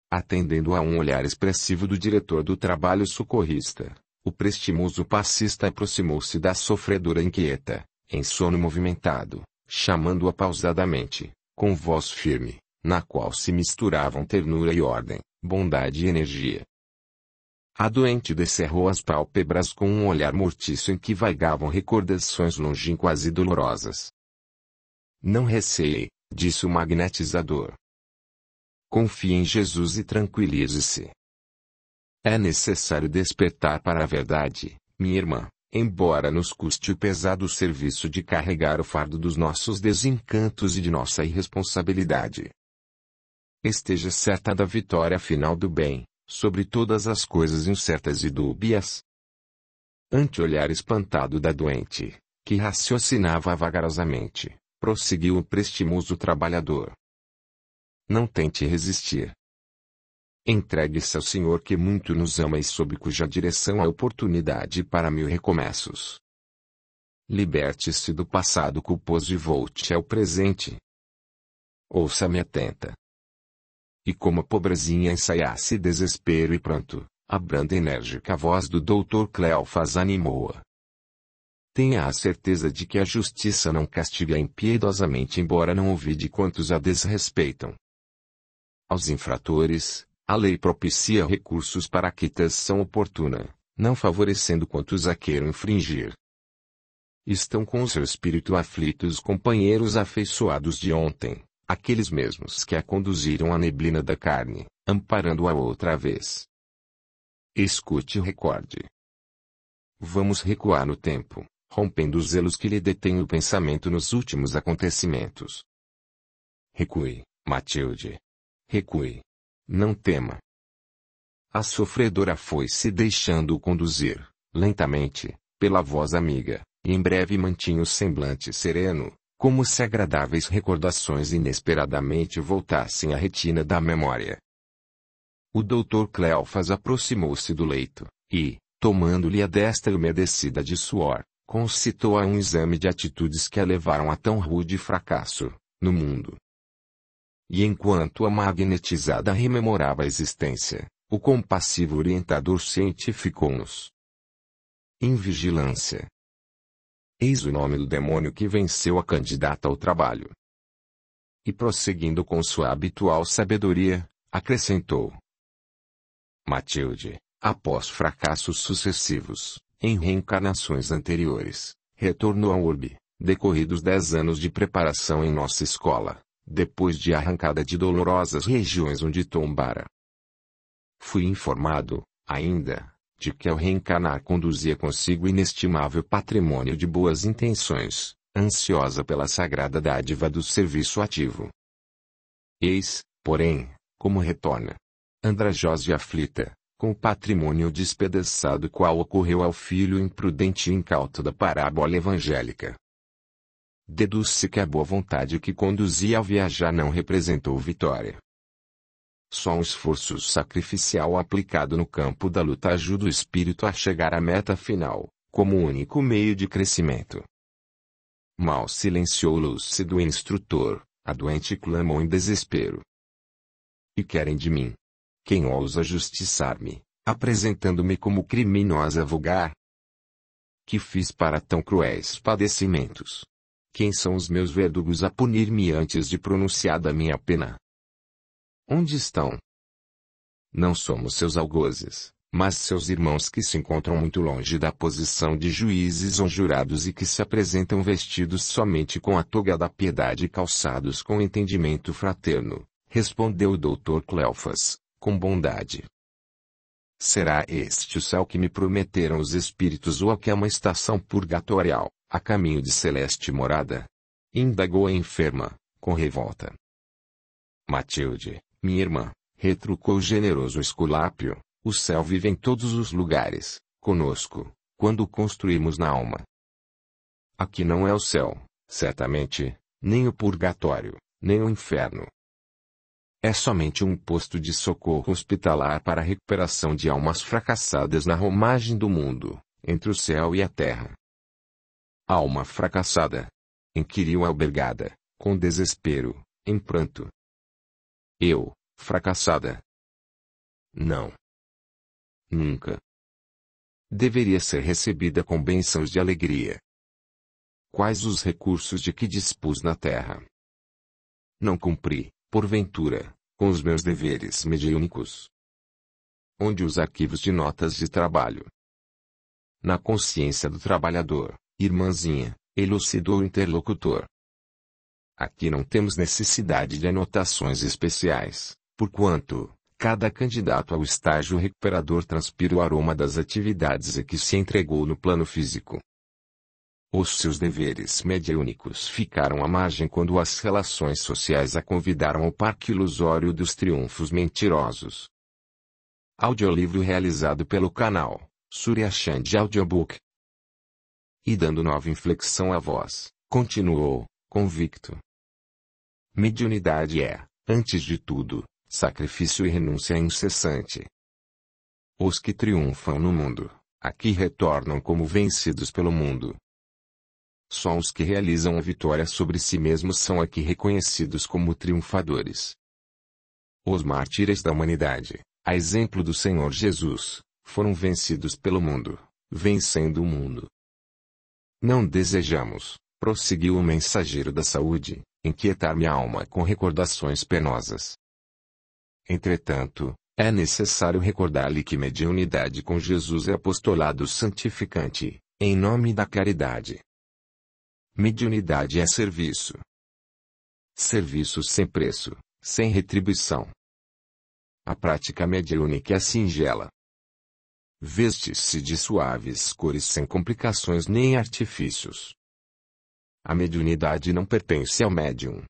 Atendendo a um olhar expressivo do diretor do trabalho socorrista, o prestimoso passista aproximou-se da sofredora inquieta, em sono movimentado, chamando-a pausadamente, com voz firme, na qual se misturavam ternura e ordem, bondade e energia. A doente descerrou as pálpebras com um olhar mortiço em que vagavam recordações longínquas e dolorosas. Não receie, disse o magnetizador. Confie em Jesus e tranquilize-se. É necessário despertar para a verdade, minha irmã, embora nos custe o pesado serviço de carregar o fardo dos nossos desencantos e de nossa irresponsabilidade. Esteja certa da vitória final do bem, sobre todas as coisas incertas e dúbias. Ante o olhar espantado da doente, que raciocinava vagarosamente, prosseguiu o prestimoso trabalhador. Não tente resistir. Entregue-se ao Senhor que muito nos ama e sob cuja direção há oportunidade para mil recomeços. Liberte-se do passado culposo e volte ao presente. Ouça-me atenta. E como a pobrezinha ensaiasse desespero e pranto, a branda e enérgica voz do doutor Cleofas animou-a. Tenha a certeza de que a justiça não castiga impiedosamente embora não ouvide quantos a desrespeitam. Aos infratores, a lei propicia recursos para a quitação oportuna, não favorecendo quantos a queiram infringir. Estão com seu espírito aflitos companheiros afeiçoados de ontem, aqueles mesmos que a conduziram à neblina da carne, amparando-a outra vez. Escute e recorde. Vamos recuar no tempo, rompendo os zelos que lhe detêm o pensamento nos últimos acontecimentos. Recue, Matilde. Recue. Não tema. A sofredora foi se deixando conduzir, lentamente, pela voz amiga, e em breve mantinha o semblante sereno, como se agradáveis recordações inesperadamente voltassem à retina da memória. O doutor Cleofas aproximou-se do leito, e, tomando-lhe a destra umedecida de suor, concitou a um exame de atitudes que a levaram a tão rude fracasso, no mundo. E enquanto a magnetizada rememorava a existência, o compassivo orientador científico nos Em vigilância, Eis o nome do demônio que venceu a candidata ao trabalho. E prosseguindo com sua habitual sabedoria, acrescentou: Matilde, após fracassos sucessivos, em reencarnações anteriores, retornou ao orbe, decorridos dez anos de preparação em nossa escola, depois de arrancada de dolorosas regiões onde tombara. Fui informado, ainda, de que ao reencarnar conduzia consigo inestimável patrimônio de boas intenções, ansiosa pela sagrada dádiva do serviço ativo. Eis, porém, como retorna. Andrajosa e aflita, com o patrimônio despedaçado qual ocorreu ao filho imprudente e incauto da parábola evangélica. Deduz-se que a boa vontade que conduzia ao viajar não representou vitória. Só um esforço sacrificial aplicado no campo da luta ajuda o espírito a chegar à meta final, como único meio de crescimento. Mal silenciou o lúcido instrutor, a doente clamou em desespero. E querem de mim? Quem ousa justiçar-me, apresentando-me como criminosa vulgar? Que fiz para tão cruéis padecimentos? Quem são os meus verdugos a punir-me antes de pronunciada minha pena? Onde estão? Não somos seus algozes, mas seus irmãos que se encontram muito longe da posição de juízes ou jurados e que se apresentam vestidos somente com a toga da piedade e calçados com entendimento fraterno, respondeu o doutor Cleofas, com bondade. Será este o céu que me prometeram os espíritos ou a que é uma estação purgatorial, a caminho de celeste morada? Indagou a enferma, com revolta. Matilde, minha irmã, retrucou o generoso Esculápio, o céu vive em todos os lugares, conosco, quando construímos na alma. Aqui não é o céu, certamente, nem o purgatório, nem o inferno. É somente um posto de socorro hospitalar para a recuperação de almas fracassadas na romagem do mundo, entre o céu e a terra. Alma fracassada, inquiriu a albergada, com desespero, em pranto. Eu, fracassada. Não. Nunca. Deveria ser recebida com bênçãos de alegria. Quais os recursos de que dispus na terra? Não cumpri, porventura, com os meus deveres mediúnicos. Onde os arquivos de notas de trabalho? Na consciência do trabalhador, irmãzinha, elucidou o interlocutor. Aqui não temos necessidade de anotações especiais, porquanto, cada candidato ao estágio recuperador transpira o aroma das atividades a que se entregou no plano físico. Os seus deveres mediúnicos ficaram à margem quando as relações sociais a convidaram ao parque ilusório dos triunfos mentirosos. Audiolivro realizado pelo canal Surya Chand Audiobook. E dando nova inflexão à voz, continuou, convicto, Mediunidade é, antes de tudo, sacrifício e renúncia incessante. Os que triunfam no mundo, aqui retornam como vencidos pelo mundo. Só os que realizam a vitória sobre si mesmos são aqui reconhecidos como triunfadores. Os mártires da humanidade, a exemplo do Senhor Jesus, foram vencidos pelo mundo, vencendo o mundo. Não desejamos, prosseguiu o mensageiro da saúde, inquietar minha alma com recordações penosas. Entretanto, é necessário recordar-lhe que mediunidade com Jesus é apostolado santificante, em nome da caridade. Mediunidade é serviço. Serviço sem preço, sem retribuição. A prática mediúnica é singela. Veste-se de suaves cores sem complicações nem artifícios. A mediunidade não pertence ao médium.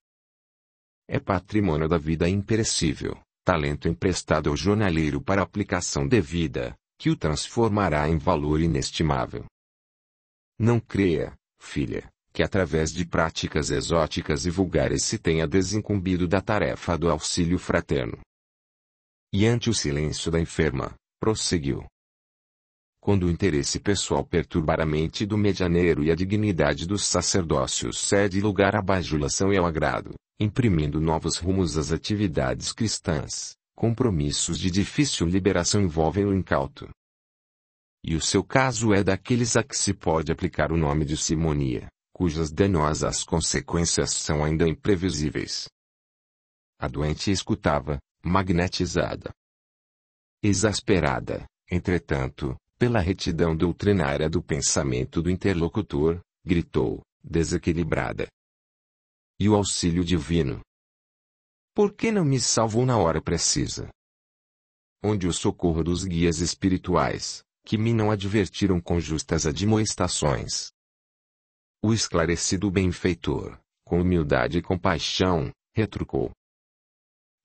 É patrimônio da vida imperecível, talento emprestado ao jornaleiro para aplicação devida, que o transformará em valor inestimável. Não creia, filha, que através de práticas exóticas e vulgares se tenha desincumbido da tarefa do auxílio fraterno. E ante o silêncio da enferma, prosseguiu: quando o interesse pessoal perturbar a mente do medianeiro e a dignidade dos sacerdócios cede lugar à bajulação e ao agrado, imprimindo novos rumos às atividades cristãs, compromissos de difícil liberação envolvem o incauto. E o seu caso é daqueles a que se pode aplicar o nome de simonia, cujas danosas consequências são ainda imprevisíveis. A doente escutava, magnetizada. Exasperada, entretanto, pela retidão doutrinária do pensamento do interlocutor, gritou, desequilibrada. E o auxílio divino? Por que não me salvou na hora precisa? Onde o socorro dos guias espirituais, que me não advertiram com justas admoestações? O esclarecido benfeitor, com humildade e compaixão, retrucou.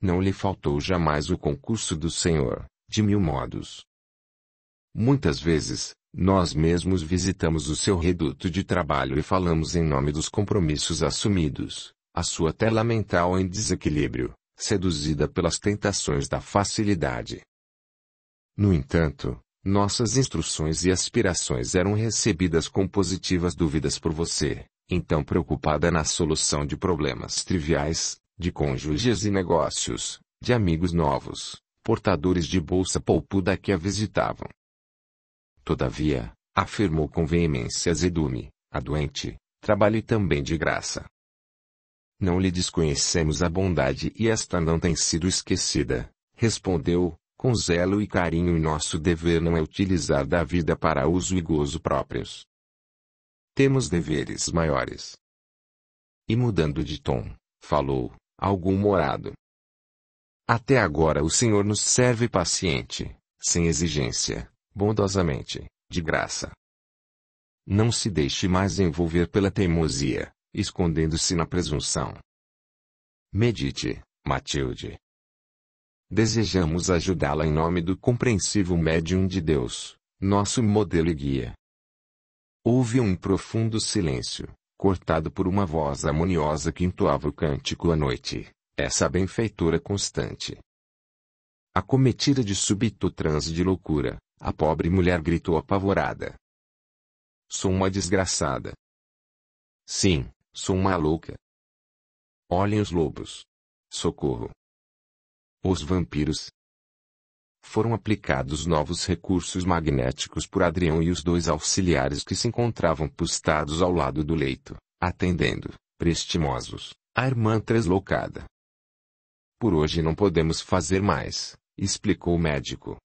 Não lhe faltou jamais o concurso do Senhor, de mil modos, Muitas vezes, nós mesmos visitamos o seu reduto de trabalho e falamos em nome dos compromissos assumidos, a sua tela mental em desequilíbrio, seduzida pelas tentações da facilidade. No entanto, nossas instruções e aspirações eram recebidas com positivas dúvidas por você, então preocupada na solução de problemas triviais, de cônjuges e negócios, de amigos novos, portadores de bolsa poupuda que a visitavam. Todavia, afirmou com veemência Zedume, a doente, trabalhe também de graça. Não lhe desconhecemos a bondade e esta não tem sido esquecida, respondeu, com zelo e carinho e nosso dever não é utilizar da vida para uso e gozo próprios. Temos deveres maiores. E mudando de tom, falou, algum morado. Até agora o Senhor nos serve paciente, sem exigência, bondosamente, de graça. Não se deixe mais envolver pela teimosia, escondendo-se na presunção. Medite, Matilde. Desejamos ajudá-la em nome do compreensivo médium de Deus, nosso modelo e guia. Houve um profundo silêncio, cortado por uma voz harmoniosa que entoava o cântico à noite, essa benfeitora constante. Acometida de súbito transe de loucura, a pobre mulher gritou apavorada. Sou uma desgraçada. Sim, sou uma louca. Olhem os lobos. Socorro. Os vampiros. Foram aplicados novos recursos magnéticos por Adrião e os dois auxiliares que se encontravam postados ao lado do leito, atendendo, prestimosos, a irmã translocada. Por hoje não podemos fazer mais, explicou o médico.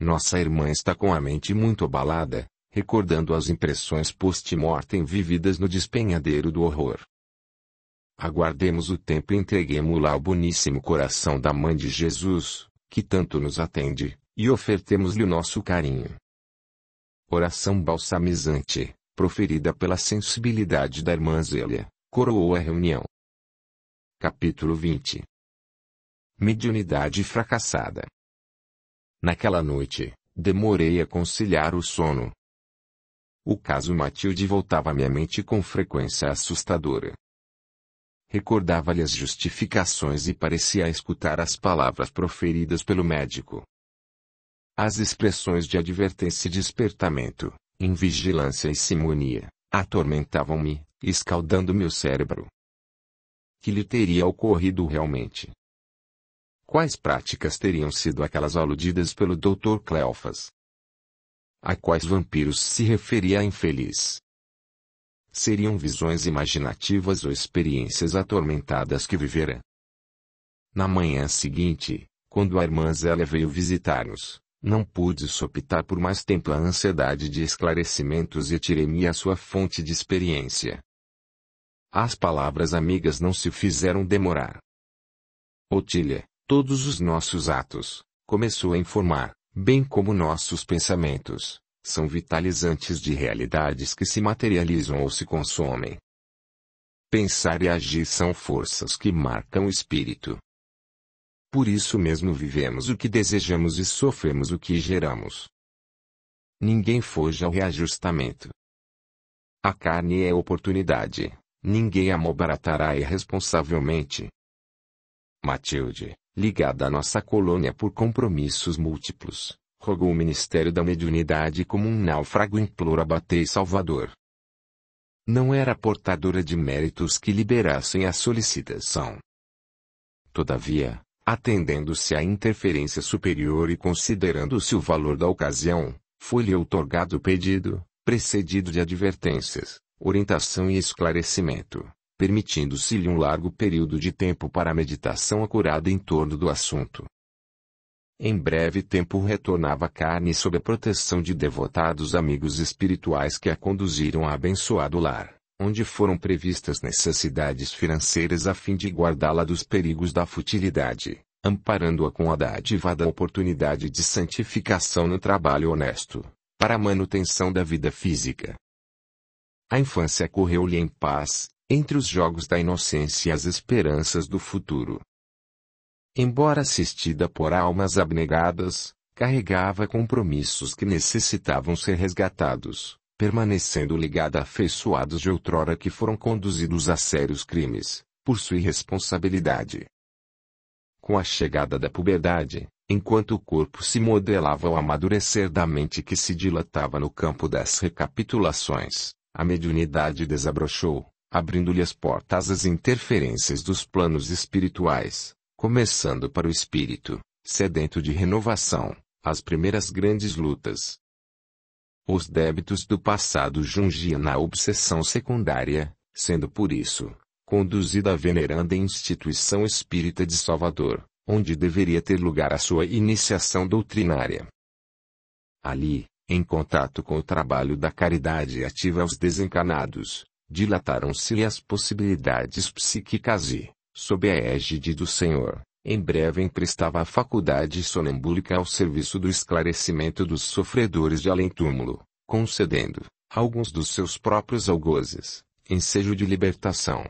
Nossa irmã está com a mente muito abalada, recordando as impressões post-mortem vividas no despenhadeiro do horror. Aguardemos o tempo e entreguemos la ao boníssimo coração da Mãe de Jesus, que tanto nos atende, e ofertemos-lhe o nosso carinho. Oração balsamizante, proferida pela sensibilidade da irmã Zélia, coroou a reunião. Capítulo 20 Mediunidade fracassada Naquela noite, demorei a conciliar o sono. O caso Matilde voltava à minha mente com frequência assustadora. Recordava-lhe as justificações e parecia escutar as palavras proferidas pelo médico. As expressões de advertência e despertamento, vigilância e simonia, atormentavam-me, escaldando meu cérebro. Que lhe teria ocorrido realmente? Quais práticas teriam sido aquelas aludidas pelo Dr. Cleofas? A quais vampiros se referia a infeliz? Seriam visões imaginativas ou experiências atormentadas que vivera? Na manhã seguinte, quando a irmã Zélia veio visitar-nos, não pude sopitar por mais tempo a ansiedade de esclarecimentos e tirei-me a sua fonte de experiência. As palavras amigas não se fizeram demorar. Otília, todos os nossos atos, começou a informar, bem como nossos pensamentos, são vitalizantes de realidades que se materializam ou se consomem. Pensar e agir são forças que marcam o espírito. Por isso mesmo vivemos o que desejamos e sofremos o que geramos. Ninguém foge ao reajustamento. A carne é oportunidade, ninguém a mobaratará irresponsavelmente. Matilde, ligada à nossa colônia por compromissos múltiplos, rogou o Ministério da Mediunidade como um náufrago implora bater Salvador. Não era portadora de méritos que liberassem a solicitação. Todavia, atendendo-se à interferência superior e considerando-se o valor da ocasião, foi-lhe outorgado o pedido, precedido de advertências, orientação e esclarecimento permitindo-se-lhe um largo período de tempo para meditação acurada em torno do assunto. Em breve tempo retornava a carne sob a proteção de devotados amigos espirituais que a conduziram a abençoado lar, onde foram previstas necessidades financeiras a fim de guardá-la dos perigos da futilidade, amparando-a com a dádiva da oportunidade de santificação no trabalho honesto, para a manutenção da vida física. A infância correu-lhe em paz, entre os jogos da inocência e as esperanças do futuro. Embora assistida por almas abnegadas, carregava compromissos que necessitavam ser resgatados, permanecendo ligada a afeiçoados de outrora que foram conduzidos a sérios crimes, por sua irresponsabilidade. Com a chegada da puberdade, enquanto o corpo se modelava ao amadurecer da mente que se dilatava no campo das recapitulações, a mediunidade desabrochou, abrindo-lhe as portas às interferências dos planos espirituais, começando para o espírito, sedento de renovação, as primeiras grandes lutas. Os débitos do passado jungiam na obsessão secundária, sendo por isso, conduzida à veneranda instituição espírita de Salvador, onde deveria ter lugar a sua iniciação doutrinária. Ali, em contato com o trabalho da caridade ativa aos desencarnados, dilataram-se as possibilidades psíquicas e, sob a égide do Senhor, em breve emprestava a faculdade sonambúlica ao serviço do esclarecimento dos sofredores de além-túmulo, concedendo, alguns dos seus próprios algozes, ensejo de libertação.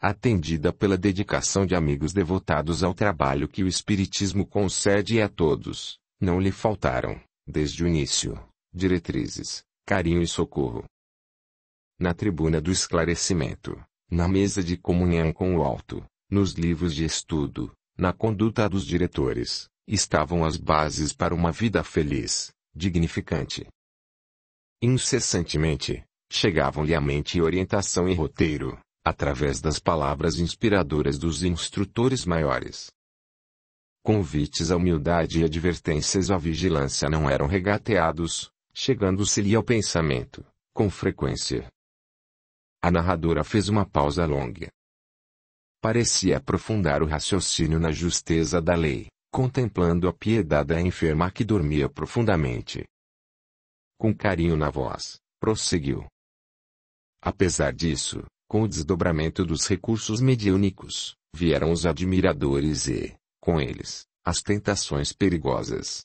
Atendida pela dedicação de amigos devotados ao trabalho que o Espiritismo concede a todos, não lhe faltaram, desde o início, diretrizes, carinho e socorro, na tribuna do esclarecimento, na mesa de comunhão com o alto, nos livros de estudo, na conduta dos diretores, estavam as bases para uma vida feliz, dignificante. Incessantemente, chegavam-lhe à mente orientação e roteiro, através das palavras inspiradoras dos instrutores maiores. Convites à humildade e advertências à vigilância não eram regateados, chegando-se-lhe ao pensamento, com frequência, a narradora fez uma pausa longa. Parecia aprofundar o raciocínio na justeza da lei, contemplando a piedade da enferma que dormia profundamente. Com carinho na voz, prosseguiu. Apesar disso, com o desdobramento dos recursos mediúnicos, vieram os admiradores e, com eles, as tentações perigosas.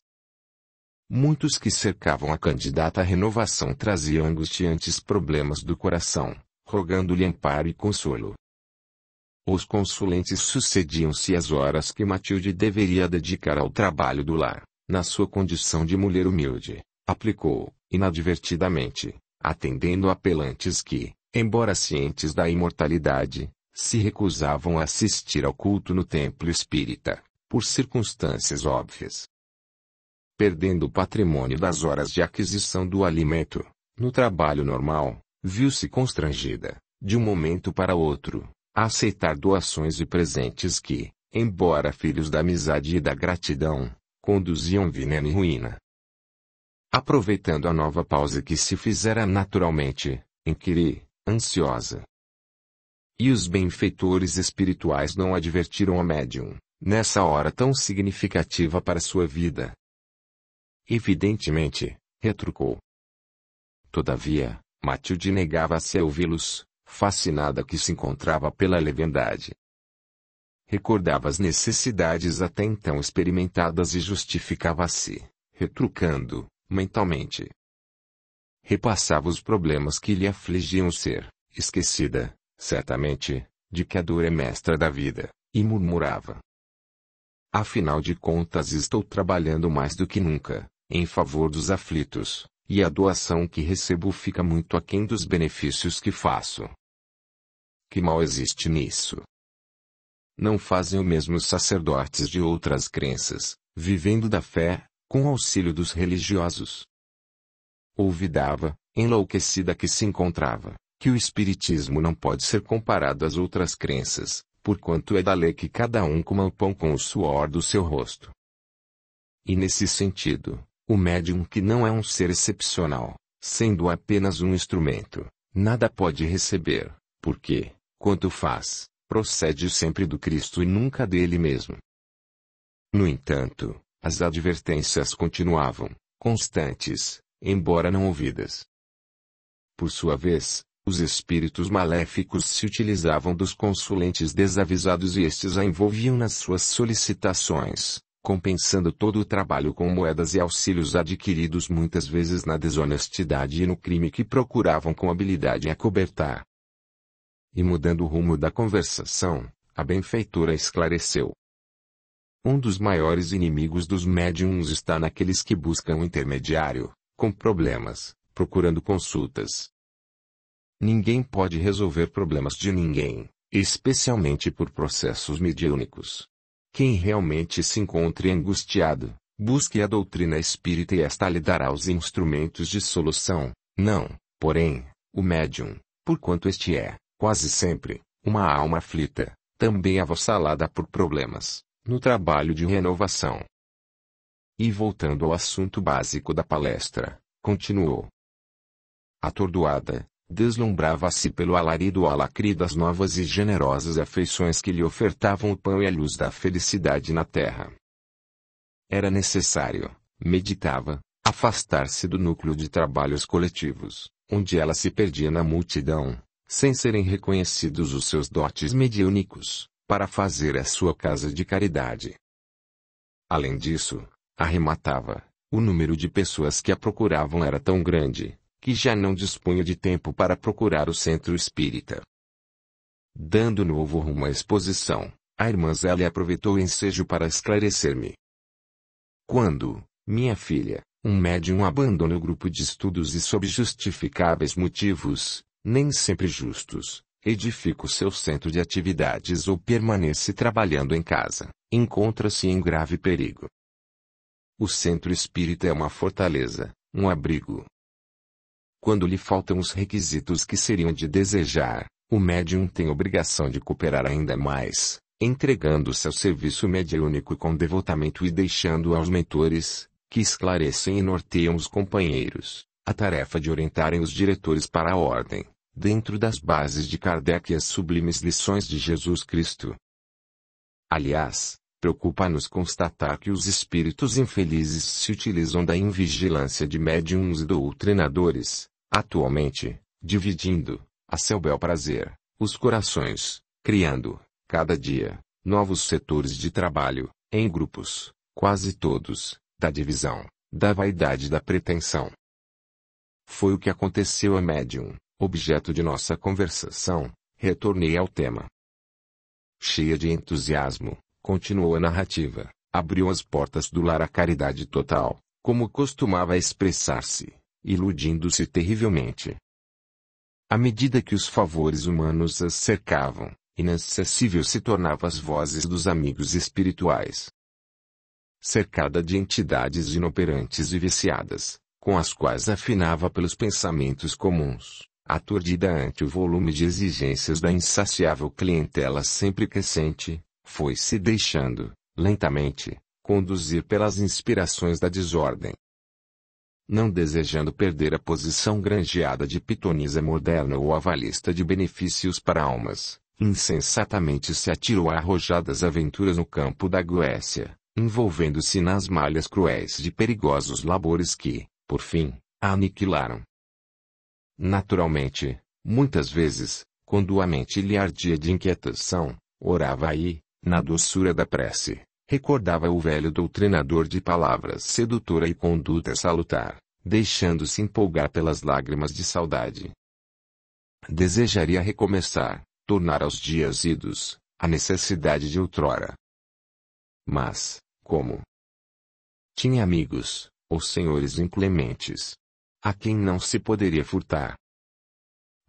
Muitos que cercavam a candidata à renovação traziam angustiantes problemas do coração, rogando-lhe amparo e consolo. Os consulentes sucediam-se as horas que Matilde deveria dedicar ao trabalho do lar, na sua condição de mulher humilde, aplicou, inadvertidamente, atendendo apelantes que, embora cientes da imortalidade, se recusavam a assistir ao culto no templo espírita, por circunstâncias óbvias. Perdendo o patrimônio das horas de aquisição do alimento, no trabalho normal, viu-se constrangida, de um momento para outro, a aceitar doações e presentes que, embora filhos da amizade e da gratidão, conduziam veneno e ruína. Aproveitando a nova pausa que se fizera naturalmente, inquiri, ansiosa. E os benfeitores espirituais não advertiram a médium, nessa hora tão significativa para sua vida. Evidentemente, retrucou. Todavia, Matilde negava-se a ouvi-los, fascinada que se encontrava pela leviandade. Recordava as necessidades até então experimentadas e justificava-se, retrucando, mentalmente. Repassava os problemas que lhe afligiam ser, esquecida, certamente, de que a dor é mestra da vida, e murmurava. Afinal de contas estou trabalhando mais do que nunca, em favor dos aflitos, e a doação que recebo fica muito aquém dos benefícios que faço. Que mal existe nisso? Não fazem o mesmo os sacerdotes de outras crenças, vivendo da fé, com auxílio dos religiosos. Ouvidava, enlouquecida que se encontrava, que o espiritismo não pode ser comparado às outras crenças, porquanto é da lei que cada um coma o pão com o suor do seu rosto. E nesse sentido, o médium que não é um ser excepcional, sendo apenas um instrumento, nada pode receber, porque, quanto faz, procede sempre do Cristo e nunca dele mesmo. No entanto, as advertências continuavam, constantes, embora não ouvidas. Por sua vez, os espíritos maléficos se utilizavam dos consulentes desavisados e estes a envolviam nas suas solicitações, compensando todo o trabalho com moedas e auxílios adquiridos muitas vezes na desonestidade e no crime que procuravam com habilidade acobertar. E mudando o rumo da conversação, a benfeitora esclareceu. Um dos maiores inimigos dos médiums está naqueles que buscam um intermediário, com problemas, procurando consultas. Ninguém pode resolver problemas de ninguém, especialmente por processos mediúnicos. Quem realmente se encontre angustiado, busque a doutrina espírita e esta lhe dará os instrumentos de solução. Não, porém, o médium, porquanto este é, quase sempre, uma alma aflita, também avassalada por problemas, no trabalho de renovação. E voltando ao assunto básico da palestra, continuou. Atordoada, Deslumbrava-se pelo alarido alacri das novas e generosas afeições que lhe ofertavam o pão e a luz da felicidade na terra. Era necessário, meditava, afastar-se do núcleo de trabalhos coletivos, onde ela se perdia na multidão, sem serem reconhecidos os seus dotes mediúnicos, para fazer a sua casa de caridade. Além disso, arrematava, o número de pessoas que a procuravam era tão grande, que já não dispunha de tempo para procurar o centro espírita. Dando novo rumo à exposição, a irmã Zélia aproveitou o ensejo para esclarecer-me. Quando, minha filha, um médium abandona o grupo de estudos e sob justificáveis motivos, nem sempre justos, edifica o seu centro de atividades ou permanece trabalhando em casa, encontra-se em grave perigo. O centro espírita é uma fortaleza, um abrigo, quando lhe faltam os requisitos que seriam de desejar, o médium tem obrigação de cooperar ainda mais, entregando se ao serviço mediúnico com devotamento e deixando aos mentores, que esclarecem e norteiam os companheiros, a tarefa de orientarem os diretores para a ordem, dentro das bases de Kardec e as sublimes lições de Jesus Cristo. Aliás, Preocupa-nos constatar que os espíritos infelizes se utilizam da invigilância de médiums e doutrinadores, atualmente, dividindo, a seu bel prazer, os corações, criando, cada dia, novos setores de trabalho, em grupos, quase todos, da divisão, da vaidade e da pretensão. Foi o que aconteceu a médium, objeto de nossa conversação, retornei ao tema. Cheia de entusiasmo, Continuou a narrativa. Abriu as portas do lar à caridade total, como costumava expressar-se, iludindo-se terrivelmente. À medida que os favores humanos as cercavam, inacessível se tornava as vozes dos amigos espirituais. Cercada de entidades inoperantes e viciadas, com as quais afinava pelos pensamentos comuns, aturdida ante o volume de exigências da insaciável clientela sempre crescente, foi se deixando, lentamente, conduzir pelas inspirações da desordem. Não desejando perder a posição granjeada de pitonisa moderna ou avalista de benefícios para almas, insensatamente se atirou a arrojadas aventuras no campo da Goécia, envolvendo-se nas malhas cruéis de perigosos labores que, por fim, a aniquilaram. Naturalmente, muitas vezes, quando a mente lhe ardia de inquietação, orava aí, na doçura da prece, recordava o velho doutrinador de palavras sedutora e conduta salutar, deixando-se empolgar pelas lágrimas de saudade. Desejaria recomeçar, tornar aos dias idos, a necessidade de outrora. Mas, como? Tinha amigos, ou senhores inclementes, a quem não se poderia furtar.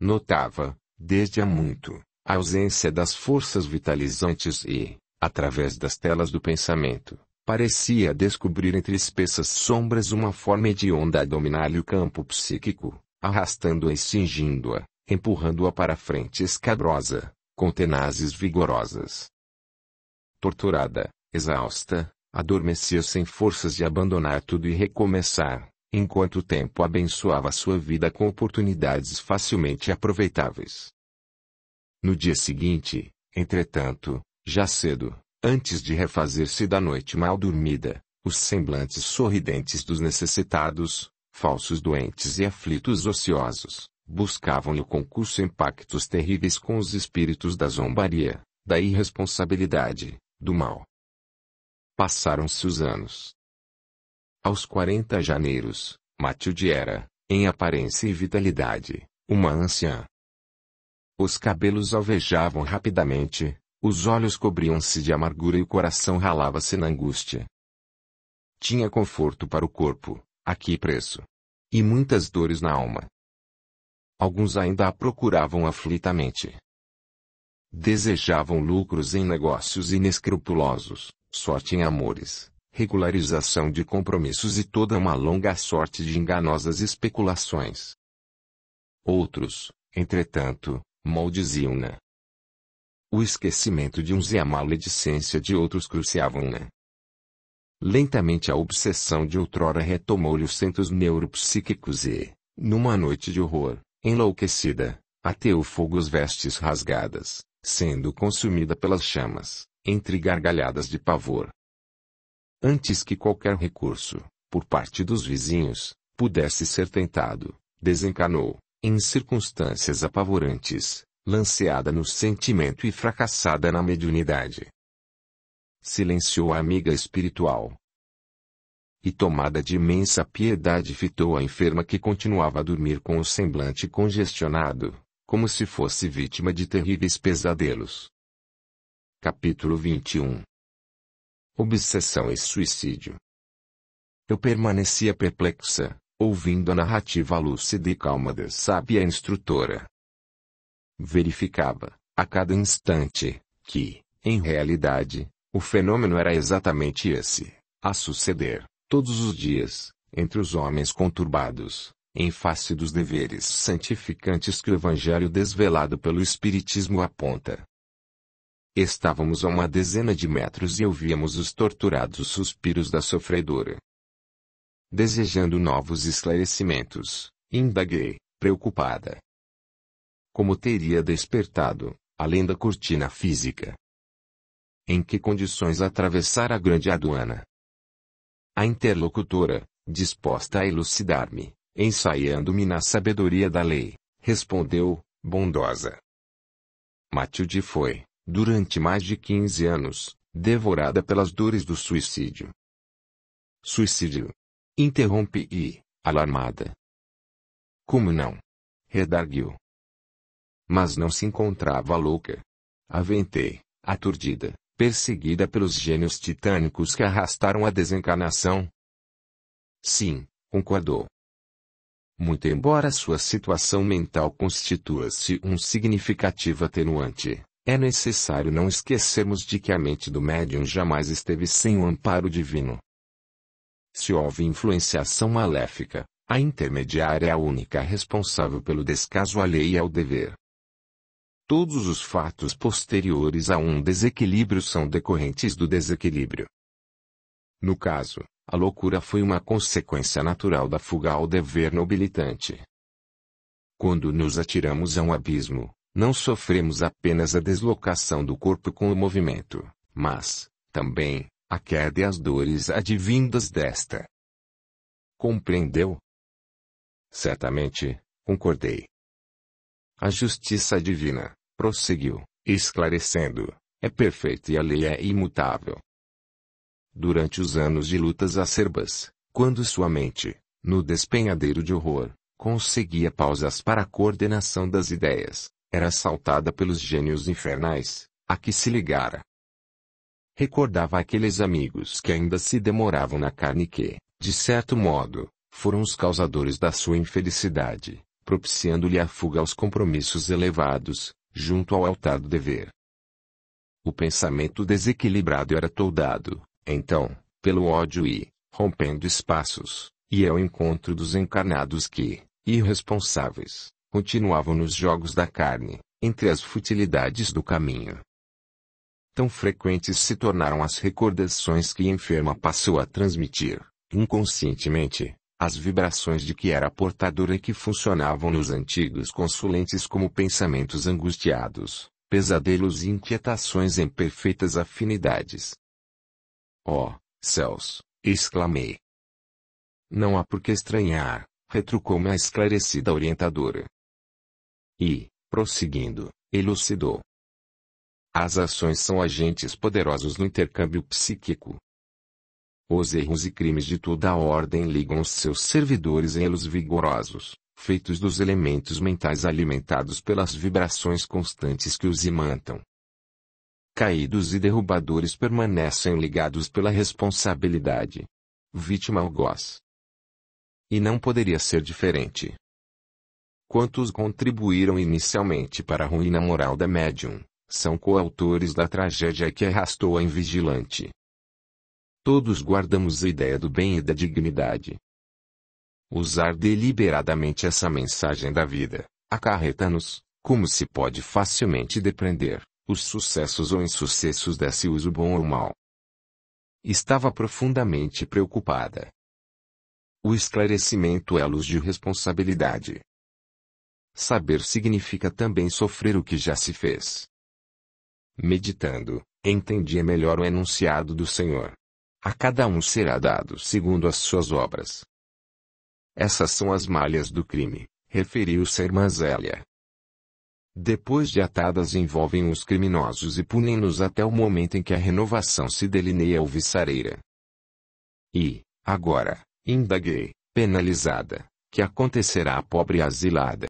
Notava, desde há muito, a ausência das forças vitalizantes e, através das telas do pensamento, parecia descobrir entre espessas sombras uma forma hedionda a dominar-lhe o campo psíquico, arrastando-a e cingindo-a, empurrando-a para a frente escabrosa, com tenazes vigorosas. Torturada, exausta, adormecia sem forças de abandonar tudo e recomeçar, enquanto o tempo abençoava sua vida com oportunidades facilmente aproveitáveis. No dia seguinte, entretanto, já cedo, antes de refazer-se da noite mal dormida, os semblantes sorridentes dos necessitados, falsos doentes e aflitos ociosos, buscavam-lhe o concurso em pactos terríveis com os espíritos da zombaria, da irresponsabilidade, do mal. Passaram-se os anos. Aos 40 janeiros, Matilde era, em aparência e vitalidade, uma anciã, os cabelos alvejavam rapidamente, os olhos cobriam-se de amargura e o coração ralava-se na angústia. Tinha conforto para o corpo, aqui preso. E muitas dores na alma. Alguns ainda a procuravam aflitamente. Desejavam lucros em negócios inescrupulosos, sorte em amores, regularização de compromissos e toda uma longa sorte de enganosas especulações. Outros, entretanto, Maldizia na O esquecimento de uns e a maledicência de outros cruciavam-na. Lentamente a obsessão de outrora retomou-lhe os centros neuropsíquicos e, numa noite de horror, enlouquecida, ateu fogo as vestes rasgadas, sendo consumida pelas chamas, entre gargalhadas de pavor. Antes que qualquer recurso, por parte dos vizinhos, pudesse ser tentado, desencanou, em circunstâncias apavorantes, lanceada no sentimento e fracassada na mediunidade. Silenciou a amiga espiritual. E tomada de imensa piedade fitou a enferma que continuava a dormir com o semblante congestionado, como se fosse vítima de terríveis pesadelos. Capítulo 21 Obsessão e suicídio. Eu permanecia perplexa, ouvindo a narrativa lúcida e calma da sábia instrutora. Verificava, a cada instante, que, em realidade, o fenômeno era exatamente esse, a suceder, todos os dias, entre os homens conturbados, em face dos deveres santificantes que o Evangelho desvelado pelo Espiritismo aponta. Estávamos a uma dezena de metros e ouvíamos os torturados suspiros da sofredora, desejando novos esclarecimentos, indaguei, preocupada. Como teria despertado, além da cortina física? Em que condições atravessar a grande aduana? A interlocutora, disposta a elucidar-me, ensaiando-me na sabedoria da lei, respondeu, bondosa. Matilde foi, durante mais de 15 anos, devorada pelas dores do suicídio. Suicídio, Interrompe e, alarmada. Como não? Redarguiu. Mas não se encontrava louca. Aventei, aturdida, perseguida pelos gênios titânicos que arrastaram a desencarnação. Sim, concordou. Muito embora sua situação mental constitua-se um significativo atenuante, é necessário não esquecermos de que a mente do médium jamais esteve sem o amparo divino. Se houve influenciação maléfica, a intermediária é a única responsável pelo descaso alheio ao dever. Todos os fatos posteriores a um desequilíbrio são decorrentes do desequilíbrio. No caso, a loucura foi uma consequência natural da fuga ao dever nobilitante. Quando nos atiramos a um abismo, não sofremos apenas a deslocação do corpo com o movimento, mas, também, a queda e as dores advindas desta. Compreendeu? Certamente, concordei. A justiça divina, prosseguiu, esclarecendo, é perfeita e a lei é imutável. Durante os anos de lutas acerbas, quando sua mente, no despenhadeiro de horror, conseguia pausas para a coordenação das ideias, era assaltada pelos gênios infernais, a que se ligara recordava aqueles amigos que ainda se demoravam na carne que, de certo modo, foram os causadores da sua infelicidade, propiciando-lhe a fuga aos compromissos elevados, junto ao altar do dever. O pensamento desequilibrado era toldado, então, pelo ódio e, rompendo espaços, e ao é encontro dos encarnados que, irresponsáveis, continuavam nos jogos da carne, entre as futilidades do caminho tão frequentes se tornaram as recordações que a enferma passou a transmitir, inconscientemente, as vibrações de que era portadora e que funcionavam nos antigos consulentes como pensamentos angustiados, pesadelos e inquietações em perfeitas afinidades. Oh, céus! exclamei. Não há por que estranhar, retrucou-me a esclarecida orientadora. E, prosseguindo, elucidou. As ações são agentes poderosos no intercâmbio psíquico. Os erros e crimes de toda a ordem ligam os seus servidores em elos vigorosos, feitos dos elementos mentais alimentados pelas vibrações constantes que os imantam. Caídos e derrubadores permanecem ligados pela responsabilidade. Vítima algoz. E não poderia ser diferente. Quantos contribuíram inicialmente para a ruína moral da médium? São coautores da tragédia que arrastou a invigilante. Todos guardamos a ideia do bem e da dignidade. Usar deliberadamente essa mensagem da vida, acarreta-nos, como se pode facilmente depreender, os sucessos ou insucessos desse uso bom ou mau. Estava profundamente preocupada. O esclarecimento é a luz de responsabilidade. Saber significa também sofrer o que já se fez. Meditando, entendia é melhor o enunciado do Senhor. A cada um será dado segundo as suas obras. Essas são as malhas do crime, referiu-se a irmã Zélia. Depois de atadas envolvem os criminosos e punem-nos até o momento em que a renovação se delineia ou viçareira. E, agora, indaguei, penalizada, que acontecerá à pobre asilada.